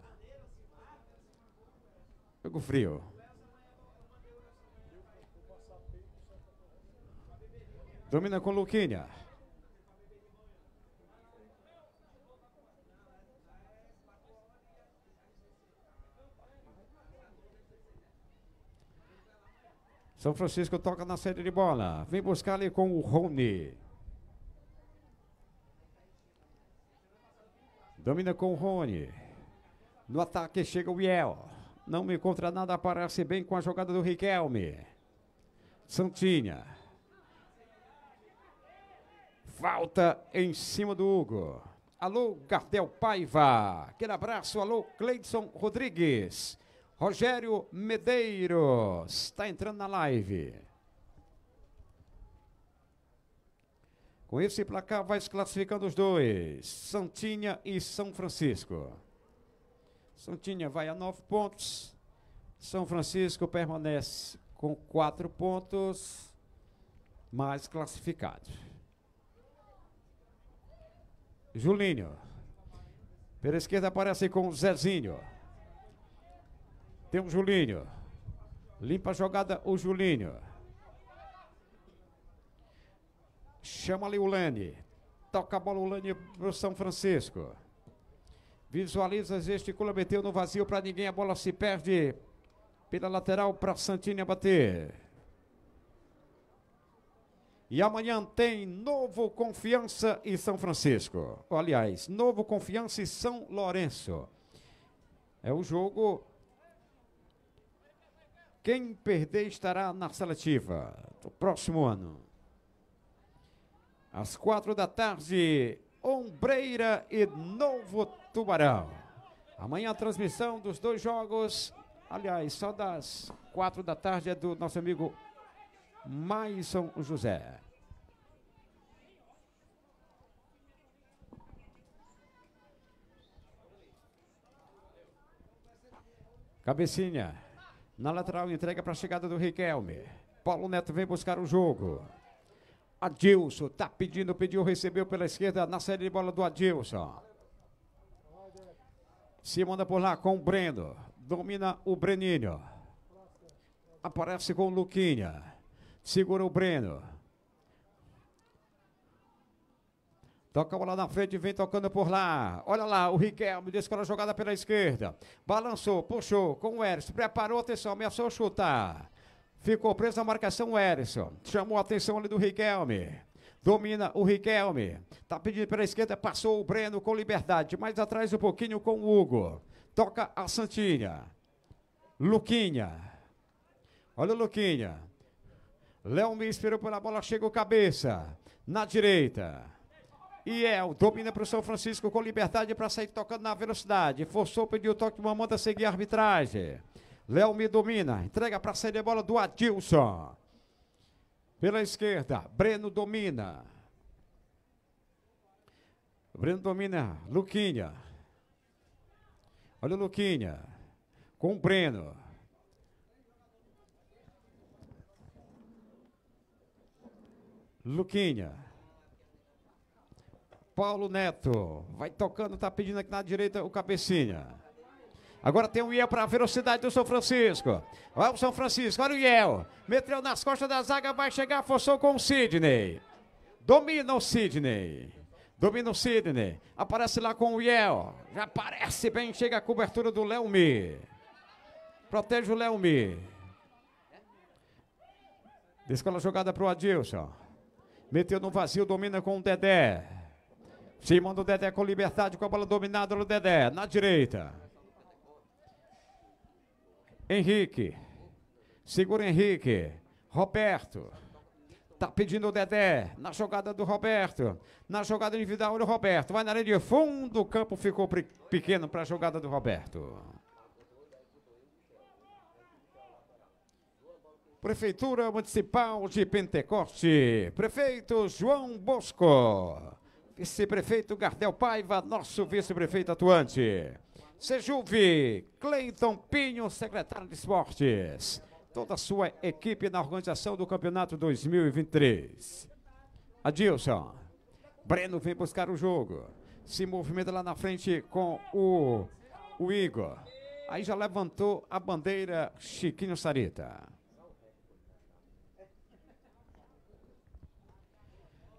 Jogo frio. Domina com Luquinha. São Francisco toca na série de bola. Vem buscar ali com o Rony. Domina com o Rony. No ataque chega o Biel. Não me encontra nada, aparece bem com a jogada do Riquelme. Santinha. Falta em cima do Hugo. Alô, Gardel Paiva. Aquele abraço. Alô, Cleidson Rodrigues. Rogério Medeiros. Está entrando na live. Com esse placar vai se classificando os dois, Santinha e São Francisco. Santinha vai a nove pontos, São Francisco permanece com quatro pontos, mais classificado. Julinho. Pela esquerda aparece com o Zezinho. Tem o Julinho. Limpa a jogada o Julinho. Chama ali o Lane. Toca a bola o Lane pro São Francisco. Visualiza, gesticula, meteu no vazio para ninguém. A bola se perde pela lateral para Santini bater. E amanhã tem novo Confiança e São Francisco. Aliás, novo Confiança e São Lourenço. É o jogo. Quem perder estará na seletiva do próximo ano às quatro da tarde, Ombreira e Novo Tubarão. Amanhã a transmissão dos dois jogos, aliás, só das quatro da tarde é do nosso amigo Maison José. Cabecinha. Na lateral, entrega para a chegada do Riquelme. Paulo Neto vem buscar o jogo. Adilson tá pedindo, pediu, recebeu pela esquerda na saída de bola do Adilson. Se manda por lá com o Breno. Domina o Breninho. Aparece com o Luquinha. Segura o Breno. Toca a bola na frente, vem tocando por lá. Olha lá, o Riquelme descola a jogada pela esquerda. Balançou, puxou com o Eris. Preparou, atenção, ameaçou chutar. Ficou preso na marcação o Erisson. Chamou a atenção ali do Riquelme. Domina o Riquelme. Tá pedindo pela esquerda. Passou o Breno com liberdade. Mais atrás um pouquinho com o Hugo. Toca a Santinha. Luquinha. Olha o Luquinha. Léo me esperou pela bola. Chega o cabeça. Na direita. E é o domina para o São Francisco com liberdade para sair tocando na velocidade. Forçou, pediu o toque de Mamanta seguir a arbitragem. Léo me domina. Entrega para a de bola do Adilson. Pela esquerda, Breno domina. Breno domina. Luquinha. Olha o Luquinha. Com o Breno. Luquinha. Paulo Neto. Vai tocando, tá pedindo aqui na direita o Cabecinha. Agora tem o Iel para a velocidade do São Francisco. Olha o São Francisco, olha o Iel. Meteu nas costas da zaga, vai chegar, forçou com o Sidney. Domina o Sidney. Domina o Sidney. Aparece lá com o Iel. Já aparece bem, chega a cobertura do Léo Mi. Protege o Léo Mi. Descola a jogada para o Adilson. Meteu no vazio, domina com o Dedé. Simão do Dedé com liberdade, com a bola dominada no Dedé. Na direita. Henrique. Segura Henrique. Roberto. Tá pedindo o Dedé. Na jogada do Roberto. Na jogada individual do Roberto. Vai na linha de fundo. O campo ficou pequeno para a jogada do Roberto. Prefeitura Municipal de Pentecoste. Prefeito João Bosco. Vice-prefeito Gardel Paiva, nosso vice-prefeito atuante. Sejuve, Cleiton Pinho, secretário de Esportes. Toda a sua equipe na organização do Campeonato 2023. Adilson. Breno vem buscar o jogo. Se movimenta lá na frente com o, o Igor. Aí já levantou a bandeira Chiquinho Sarita.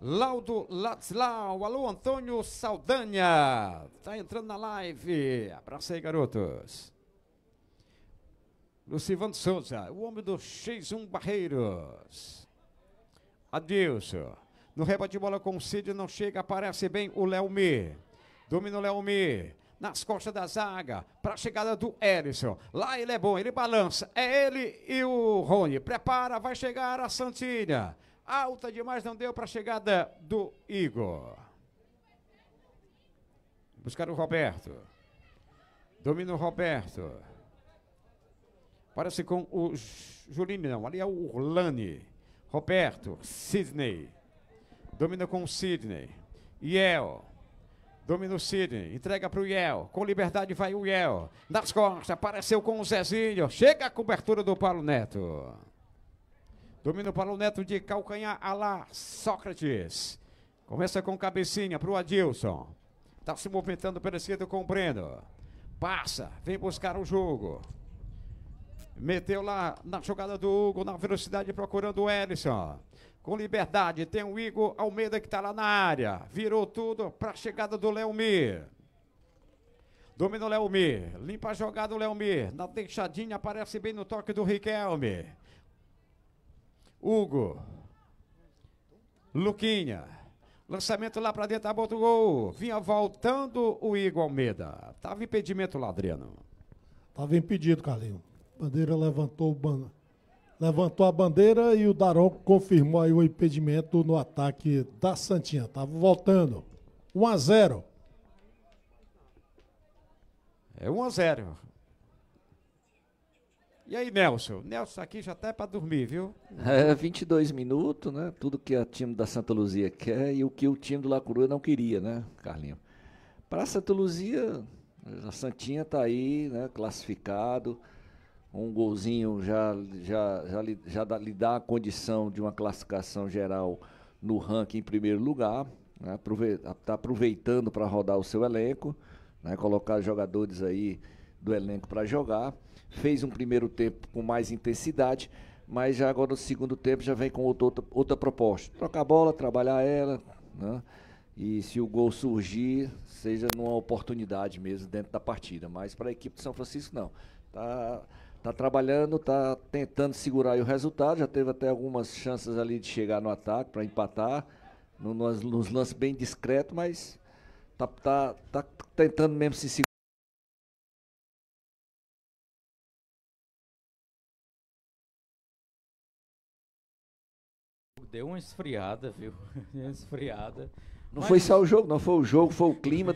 Laudo Latslau, alô Antônio Saldanha, tá entrando na live, Abraço aí garotos. Lucivando Souza, o homem do X1 Barreiros. Adilson, no rebate de bola com o Cid não chega, aparece bem o Léo Mi. Domina o Léo Mi, nas costas da zaga, para a chegada do Ellison. Lá ele é bom, ele balança, é ele e o Rony. Prepara, vai chegar a Santilha. Alta demais, não deu para a chegada do Igor. Buscar o Roberto. Domina o Roberto. Parece com o Julinho não. Ali é o Urlane. Roberto, Sidney. Domina com o Sidney. Yel. Domina o Sidney. Entrega para o Yel. Com liberdade vai o Yel. Nas costas. Apareceu com o Zezinho. Chega a cobertura do Paulo Neto. Domínio para o Neto de calcanhar a lá Sócrates. Começa com cabecinha para o Adilson. está se movimentando pela esquerda com o Breno. Passa, vem buscar o jogo. Meteu lá na jogada do Hugo, na velocidade procurando o Ellison. Com liberdade, tem o Igor Almeida que está lá na área. Virou tudo para a chegada do Léo Mir. Domina o Léo Mir. Limpa a jogada o Léo Mir. Na deixadinha aparece bem no toque do Riquelme. Hugo. Luquinha. Lançamento lá para dentro, a o gol. Vinha voltando o Igor Almeida. Tava impedimento lá, Adriano. Tava impedido, Carlinho. Bandeira levantou, levantou a bandeira e o Daron confirmou aí o impedimento no ataque da Santinha. Tava voltando. 1 a 0. É 1 a 0. E aí, Nelson? Nelson aqui já até tá para dormir, viu? É, 22 minutos, né? Tudo que o time da Santa Luzia quer e o que o time do Lacurua não queria, né, Carlinhos? Para Santa Luzia, a Santinha está aí, né, classificado. Um golzinho já, já, já, lhe, já dá, lhe dá a condição de uma classificação geral no ranking em primeiro lugar. Né? Está Tá aproveitando para rodar o seu elenco, né, colocar jogadores aí do elenco para jogar fez um primeiro tempo com mais intensidade, mas já agora no segundo tempo já vem com outra, outra, proposta. Trocar a bola, trabalhar ela, né? E se o gol surgir, seja numa oportunidade mesmo dentro da partida. Mas para a equipe de São Francisco, não. Tá, tá trabalhando, tá tentando segurar o resultado. Já teve até algumas chances ali de chegar no ataque para empatar, no, nos, nos lances bem discretos, mas tá, tá, tá tentando mesmo se segurar. deu uma esfriada, viu? [laughs] esfriada. Não mas... foi só o jogo, não foi o jogo, foi o clima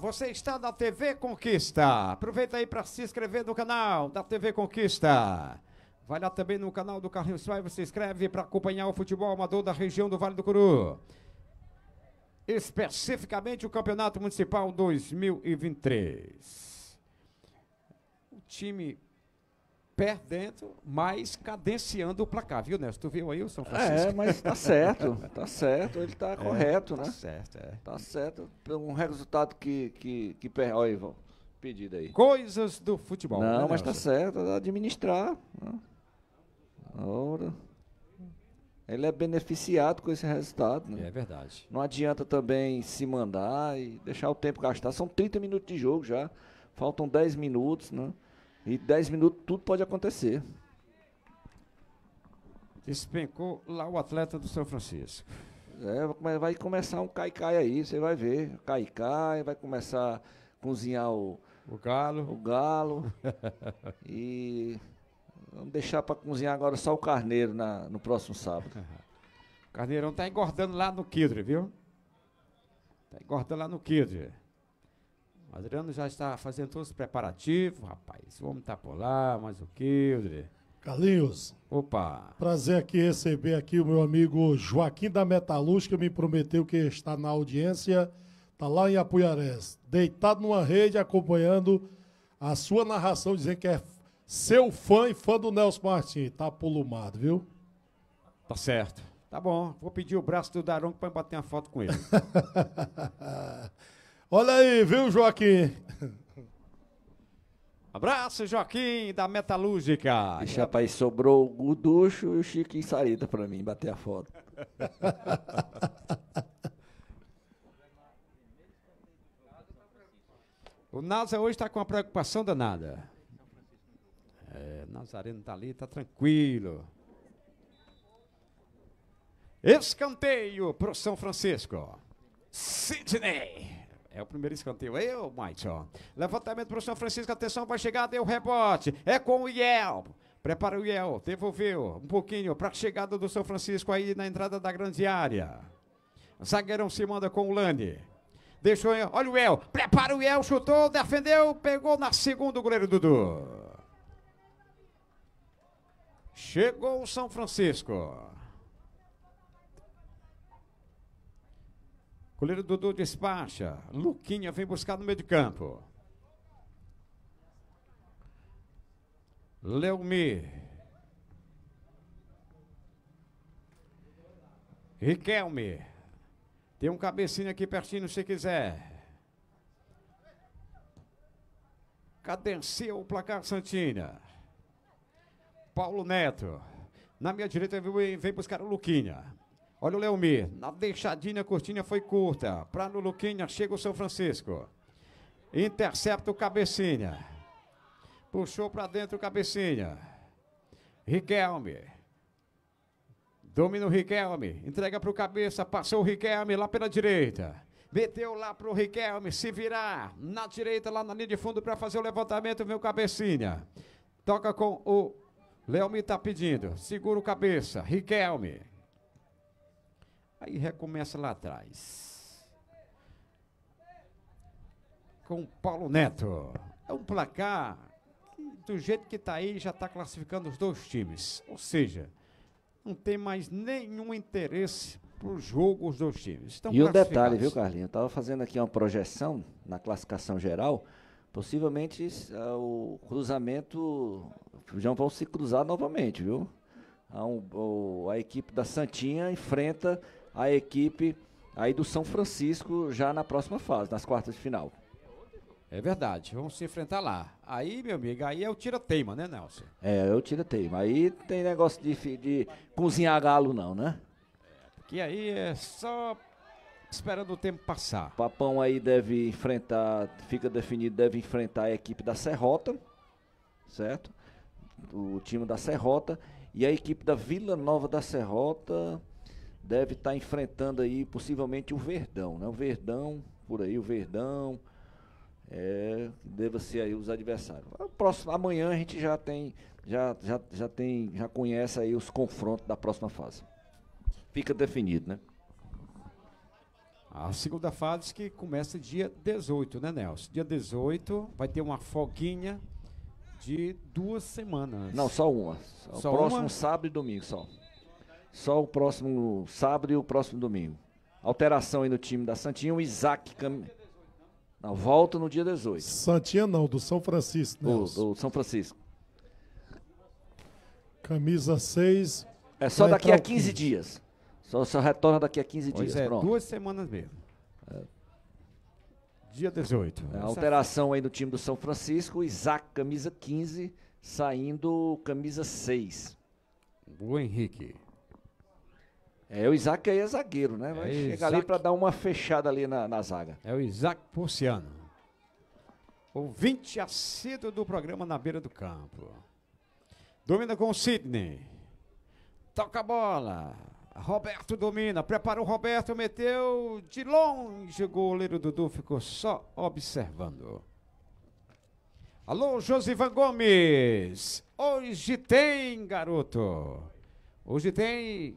Você está na TV Conquista. Aproveita aí para se inscrever no canal da TV Conquista. Vai lá também no canal do Carlinhos Paiva, se inscreve para acompanhar o futebol amador da região do Vale do Curu. Especificamente o Campeonato Municipal 2023. O time perdendo, mas cadenciando o placar, viu, Nelson? Tu viu aí o São é, Francisco? É, mas tá certo, tá [laughs] certo, ele tá é, correto, tá né? Tá certo, é. Tá certo, um resultado que, que, que per... Olha, Ivan, pedido aí. Coisas do futebol. Não, né, mas está tá certo, é administrar. Né? Ora. Ele é beneficiado com esse resultado, né? É verdade. Não adianta também se mandar e deixar o tempo gastar. São 30 minutos de jogo já. Faltam 10 minutos, né? E 10 minutos tudo pode acontecer. Despencou lá o atleta do São Francisco. É, vai começar um caicai aí, você vai ver. Caicai, vai começar a cozinhar o, o galo. O galo. [laughs] e vamos deixar para cozinhar agora só o carneiro na, no próximo sábado. [laughs] o carneirão tá engordando lá no Kidre, viu? Tá engordando lá no Kidre. O Adriano já está fazendo todos os preparativos, rapaz. Vamos estar tá por lá, mais o que, André? Carlinhos. Opa. Prazer aqui receber aqui o meu amigo Joaquim da Metalúrgica, me prometeu que está na audiência, está lá em Apuiarés, deitado numa rede acompanhando a sua narração, dizendo que é seu fã e fã do Nelson Martins. Tá pulumado, viu? Tá certo. Tá bom, vou pedir o braço do Daronco para bater uma foto com ele. [laughs] Olha aí, viu, Joaquim? [laughs] Abraço, Joaquim, da Metalúrgica. Ixi, rapaz, sobrou o Guducho e o em Sarita pra mim bater a foto. [laughs] o NASA hoje está com uma preocupação danada. É, Nazareno tá ali, tá tranquilo. Escanteio pro São Francisco. Sidney. É o primeiro escanteio. Aí, ô Mike, ó. Levantamento pro São Francisco, atenção, vai chegar, deu rebote. É com o Yel. Prepara o Yel, devolveu um pouquinho pra chegada do São Francisco aí na entrada da grande área. Zagueirão se manda com o Lani. Deixou, olha o El, prepara o El, chutou, defendeu, pegou na segunda o goleiro Dudu. Chegou o São Francisco. Goleiro Dudu despacha. Luquinha vem buscar no meio de campo. Leumi. Riquelme. Tem um cabecinho aqui pertinho se quiser. Cadencia o placar Santina. Paulo Neto. Na minha direita vem buscar o Luquinha. Olha o Leomir. Na deixadinha, a curtinha foi curta. Para no Luquinha, chega o São Francisco. Intercepta o Cabecinha. Puxou para dentro o Cabecinha. Riquelme. Domina o Riquelme. Entrega para o cabeça. Passou o Riquelme lá pela direita. Meteu lá pro Riquelme se virar na direita, lá na linha de fundo, para fazer o levantamento. Vem o cabecinha. Toca com o Leomir está pedindo. Segura o cabeça. Riquelme. Aí recomeça lá atrás. Com o Paulo Neto. É um placar que, do jeito que está aí, já está classificando os dois times. Ou seja, não tem mais nenhum interesse para o jogo os dois times. Estão e um detalhe, viu, Carlinhos? Eu estava fazendo aqui uma projeção na classificação geral. Possivelmente é, o cruzamento já vão se cruzar novamente, viu? A, um, a equipe da Santinha enfrenta a equipe aí do São Francisco já na próxima fase, nas quartas de final. É verdade, vamos se enfrentar lá. Aí, meu amigo, aí é o tira-teima, né, Nelson? É, é o tira-teima. Aí tem negócio de, de cozinhar galo, não, né? Que aí é só esperando o tempo passar. Papão aí deve enfrentar, fica definido, deve enfrentar a equipe da Serrota, certo? O time da Serrota e a equipe da Vila Nova da Serrota deve estar tá enfrentando aí possivelmente o Verdão, né? O Verdão, por aí, o Verdão. É, deva ser aí os adversários. Próximo, amanhã a gente já tem, já, já, já tem, já conhece aí os confrontos da próxima fase. Fica definido, né? A segunda fase que começa dia 18, né, Nelson? Dia 18 vai ter uma folguinha de duas semanas. Não, só uma. Só próximo uma? sábado e domingo só. Só o próximo sábado e o próximo domingo. Alteração aí no time da Santinha, o Isaac Cam... Não, volta no dia 18. Santinha não, do São Francisco. Do, né? do São Francisco. Camisa 6. É só daqui a 15 dias. Só, só retorna daqui a 15 pois dias. É, Pronto. duas semanas mesmo. É. Dia 18. É, alteração aí no time do São Francisco. Isaac, camisa 15, saindo camisa 6. O Henrique. É, o Isaac aí é zagueiro, né? Vai é chegar Isaac. ali para dar uma fechada ali na, na zaga. É o Isaac Ponciano. Ouvinte assíduo do programa Na Beira do Campo. Domina com o Sidney. Toca a bola. Roberto domina. Preparou Roberto, meteu de longe. O goleiro Dudu ficou só observando. Alô, Josivan Gomes. Hoje tem, garoto. Hoje tem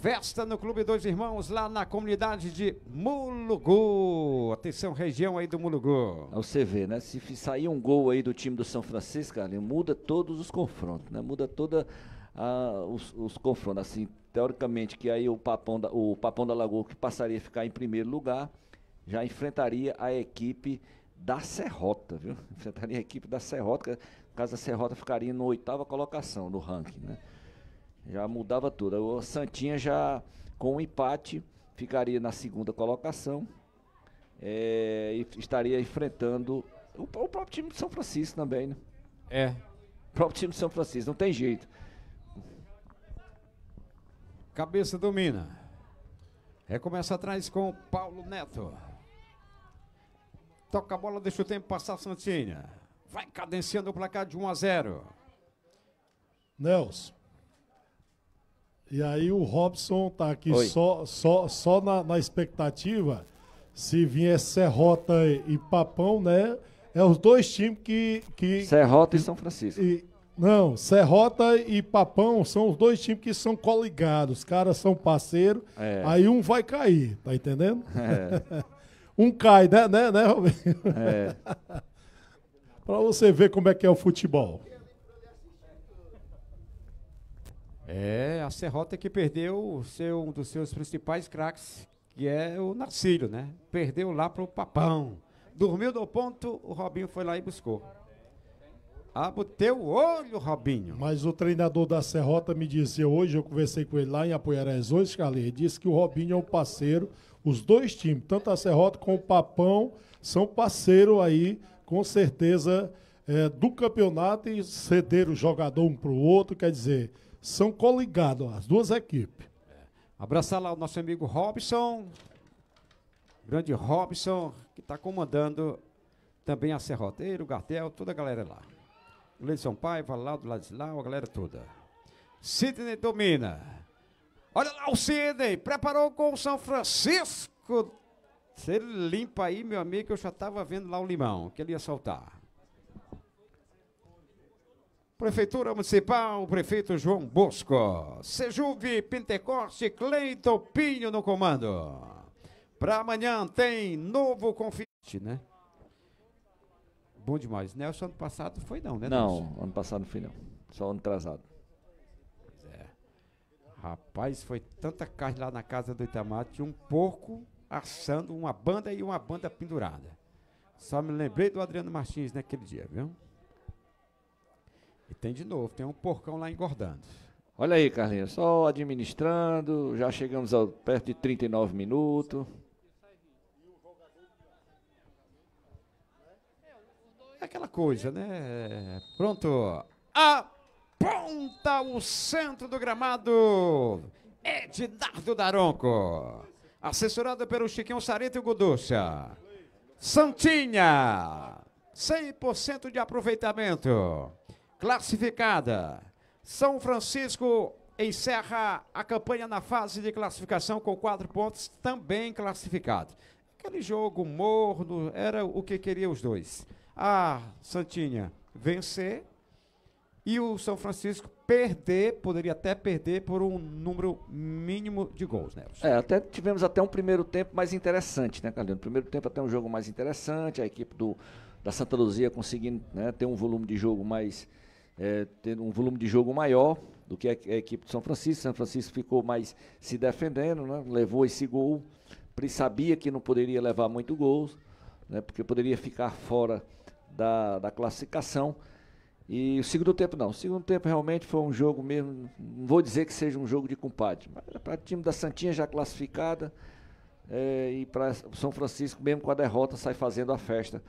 Festa no Clube Dois Irmãos, lá na comunidade de Mulugu. Atenção, região aí do Mulugu. Você vê, né? Se sair um gol aí do time do São Francisco, ali, muda todos os confrontos, né? Muda toda a, os, os, confrontos. Assim, teoricamente, que aí o Papão, da, o Papão da Lagoa, que passaria a ficar em primeiro lugar, já enfrentaria a equipe da Serrota, viu? [laughs] Enfrentaria a equipe da Serrota, caso a Serrota ficaria na oitava colocação no ranking, né? Já mudava tudo. O Santinha já, com o um empate, ficaria na segunda colocação é, e estaria enfrentando o, o, próprio time de São Francisco também, né? É. O próprio time de São Francisco, não tem jeito. Cabeça domina. Recomeça atrás com o Paulo Neto. Toca a bola, deixa o tempo passar, Santinha. Vai cadenciando o placar de 1 a 0. Nelson. E aí o Robson tá aqui Oi. só, só, só na, na, expectativa. Se vier é Serrota e Papão, né? É os dois times que. que Serrota e São Francisco. E, não, Serrota e Papão são os dois times que são coligados. Os caras são parceiros. É. Aí um vai cair, tá entendendo? É. [laughs] um cai, né, né, né, Roberto? É. [laughs] pra você ver como é que é o futebol. É, a Serrota que perdeu seu, um dos seus principais craques, que é o Narcílio, né? Perdeu lá pro Papão. Dormiu do ponto, o Robinho foi lá e buscou. Abra ah, o teu olho, Robinho. Mas o treinador da Serrota me disse hoje, eu conversei com ele lá em Apoiarés hoje, Carlinhos, ele disse que o Robinho é um parceiro, os dois times, tanto a Serrota como o Papão, são parceiro aí, com certeza, é, do campeonato e ceder o jogador um para o outro, quer dizer, são coligados as duas equipes. É. Abraçar lá o nosso amigo Robson, grande Robson, que está comandando também a Serroteiro, o Gartel, toda a galera lá. São Paiva, de Ladislau, a galera toda. Sidney domina. Olha lá o Sidney, preparou com o São Francisco. Se ele limpa aí, meu amigo, eu já estava vendo lá o limão que ele ia soltar. Prefeitura Municipal, prefeito João Bosco. Sejuve, Pentecoste, Cleito Pinho no comando. Para amanhã tem novo confiante, né? Bom demais. Nelson, ano passado foi não, né? Não, Nelson? ano passado não foi não. Só ano atrasado. É. Rapaz, foi tanta carne lá na casa do Itamar. Tinha um porco assando uma banda e uma banda pendurada. Só me lembrei do Adriano Martins naquele dia, viu? Tem de novo, tem um porcão lá engordando. Olha aí, Carlinhos, só administrando, já chegamos perto de 39 minutos. É aquela coisa, né? Pronto. Aponta o centro do gramado. Ednardo Daronco. Assessorado pelo Chiquinho Sareto e o Guducha. Santinha. 100% de aproveitamento classificada. São Francisco encerra a campanha na fase de classificação com quatro pontos, também classificado. Aquele jogo morno era o que queriam os dois. A Santinha vencer e o São Francisco perder, poderia até perder por um número mínimo de gols, né? É, até tivemos até um primeiro tempo mais interessante, né, Calil? No primeiro tempo até um jogo mais interessante, a equipe do, da Santa Luzia conseguindo né, ter um volume de jogo mais é, tendo um volume de jogo maior do que a, a, equipe de São Francisco. São Francisco ficou mais se defendendo, né? levou esse gol. sabia que não poderia levar muito gols, né? porque poderia ficar fora da, da classificação. E o segundo tempo não. O segundo tempo realmente foi um jogo mesmo. Não vou dizer que seja um jogo de compadre, mas para o time da Santinha já classificada. É, e para São Francisco, mesmo com a derrota, sai fazendo a festa.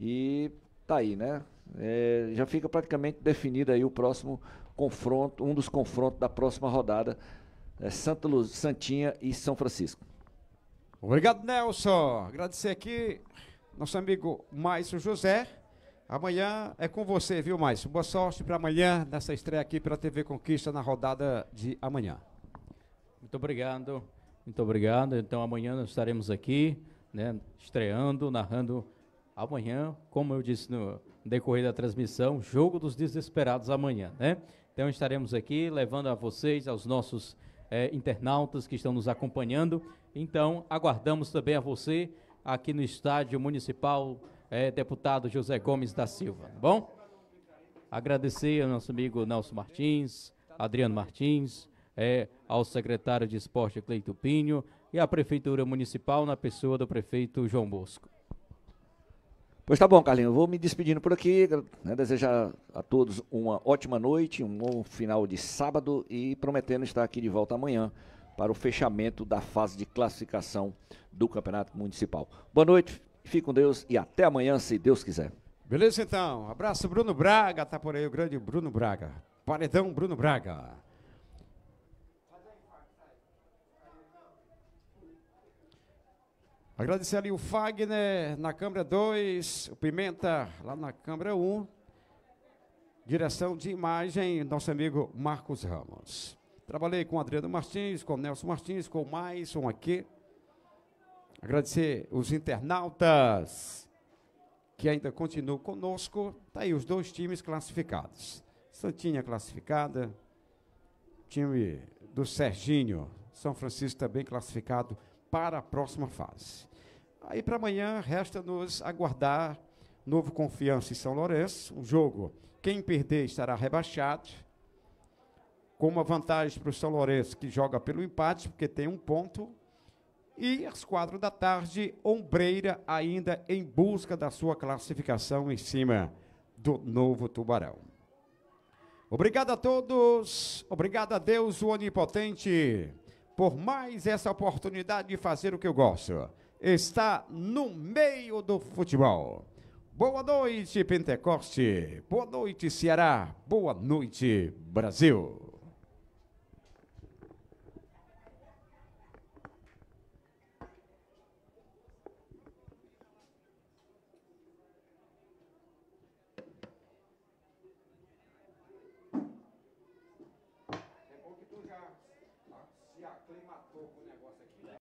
E tá aí, né? É, já fica praticamente definido aí o próximo confronto, um dos confrontos da próxima rodada, é Santa Luz, Santinha e São Francisco. Obrigado, Nelson. Agradecer aqui nosso amigo Márcio José. Amanhã é com você, viu, Márcio? Boa sorte para amanhã nessa estreia aqui pela TV Conquista na rodada de amanhã. Muito obrigado. Muito obrigado. Então amanhã nós estaremos aqui, né, estreando, narrando amanhã, como eu disse no, decorrer da transmissão, Jogo dos Desesperados amanhã, né? Então estaremos aqui levando a vocês, aos nossos é, internautas que estão nos acompanhando. Então aguardamos também a você aqui no estádio municipal, é, deputado José Gomes da Silva, tá bom? Agradecer ao nosso amigo Nelson Martins, Adriano Martins, é, ao secretário de Esporte Cleito Pinho e à Prefeitura Municipal na pessoa do prefeito João Bosco. Pois tá bom, Carlinhos. Eu vou me despedindo por aqui. Né, desejar a todos uma ótima noite, um bom final de sábado e prometendo estar aqui de volta amanhã para o fechamento da fase de classificação do Campeonato Municipal. Boa noite, fique com Deus e até amanhã, se Deus quiser. Beleza, então. Abraço, Bruno Braga. Tá por aí o grande Bruno Braga. Paredão, Bruno Braga. Agradecer ali o Fagner na Câmara 2, o Pimenta lá na Câmara 1. Um. Direção de imagem, nosso amigo Marcos Ramos. Trabalhei com Adriano Martins, com Nelson Martins, com o Maison aqui. Agradecer os internautas que ainda continuam conosco. Está aí os dois times classificados. Santinha classificada, time do Serginho, São Francisco também classificado para a próxima fase. Aí para amanhã resta-nos aguardar Novo Confiança e São Lourenço, um jogo. Quem perder estará rebaixado, com uma vantagem para o São Lourenço, que joga pelo empate, porque tem um ponto. E às quatro da tarde, Ombreira ainda em busca da sua classificação em cima do novo Tubarão. Obrigado a todos, obrigado a Deus, o Onipotente, por mais essa oportunidade de fazer o que eu gosto está no meio do futebol. Boa noite, Pentecoste. Boa noite, Ceará. Boa noite, Brasil.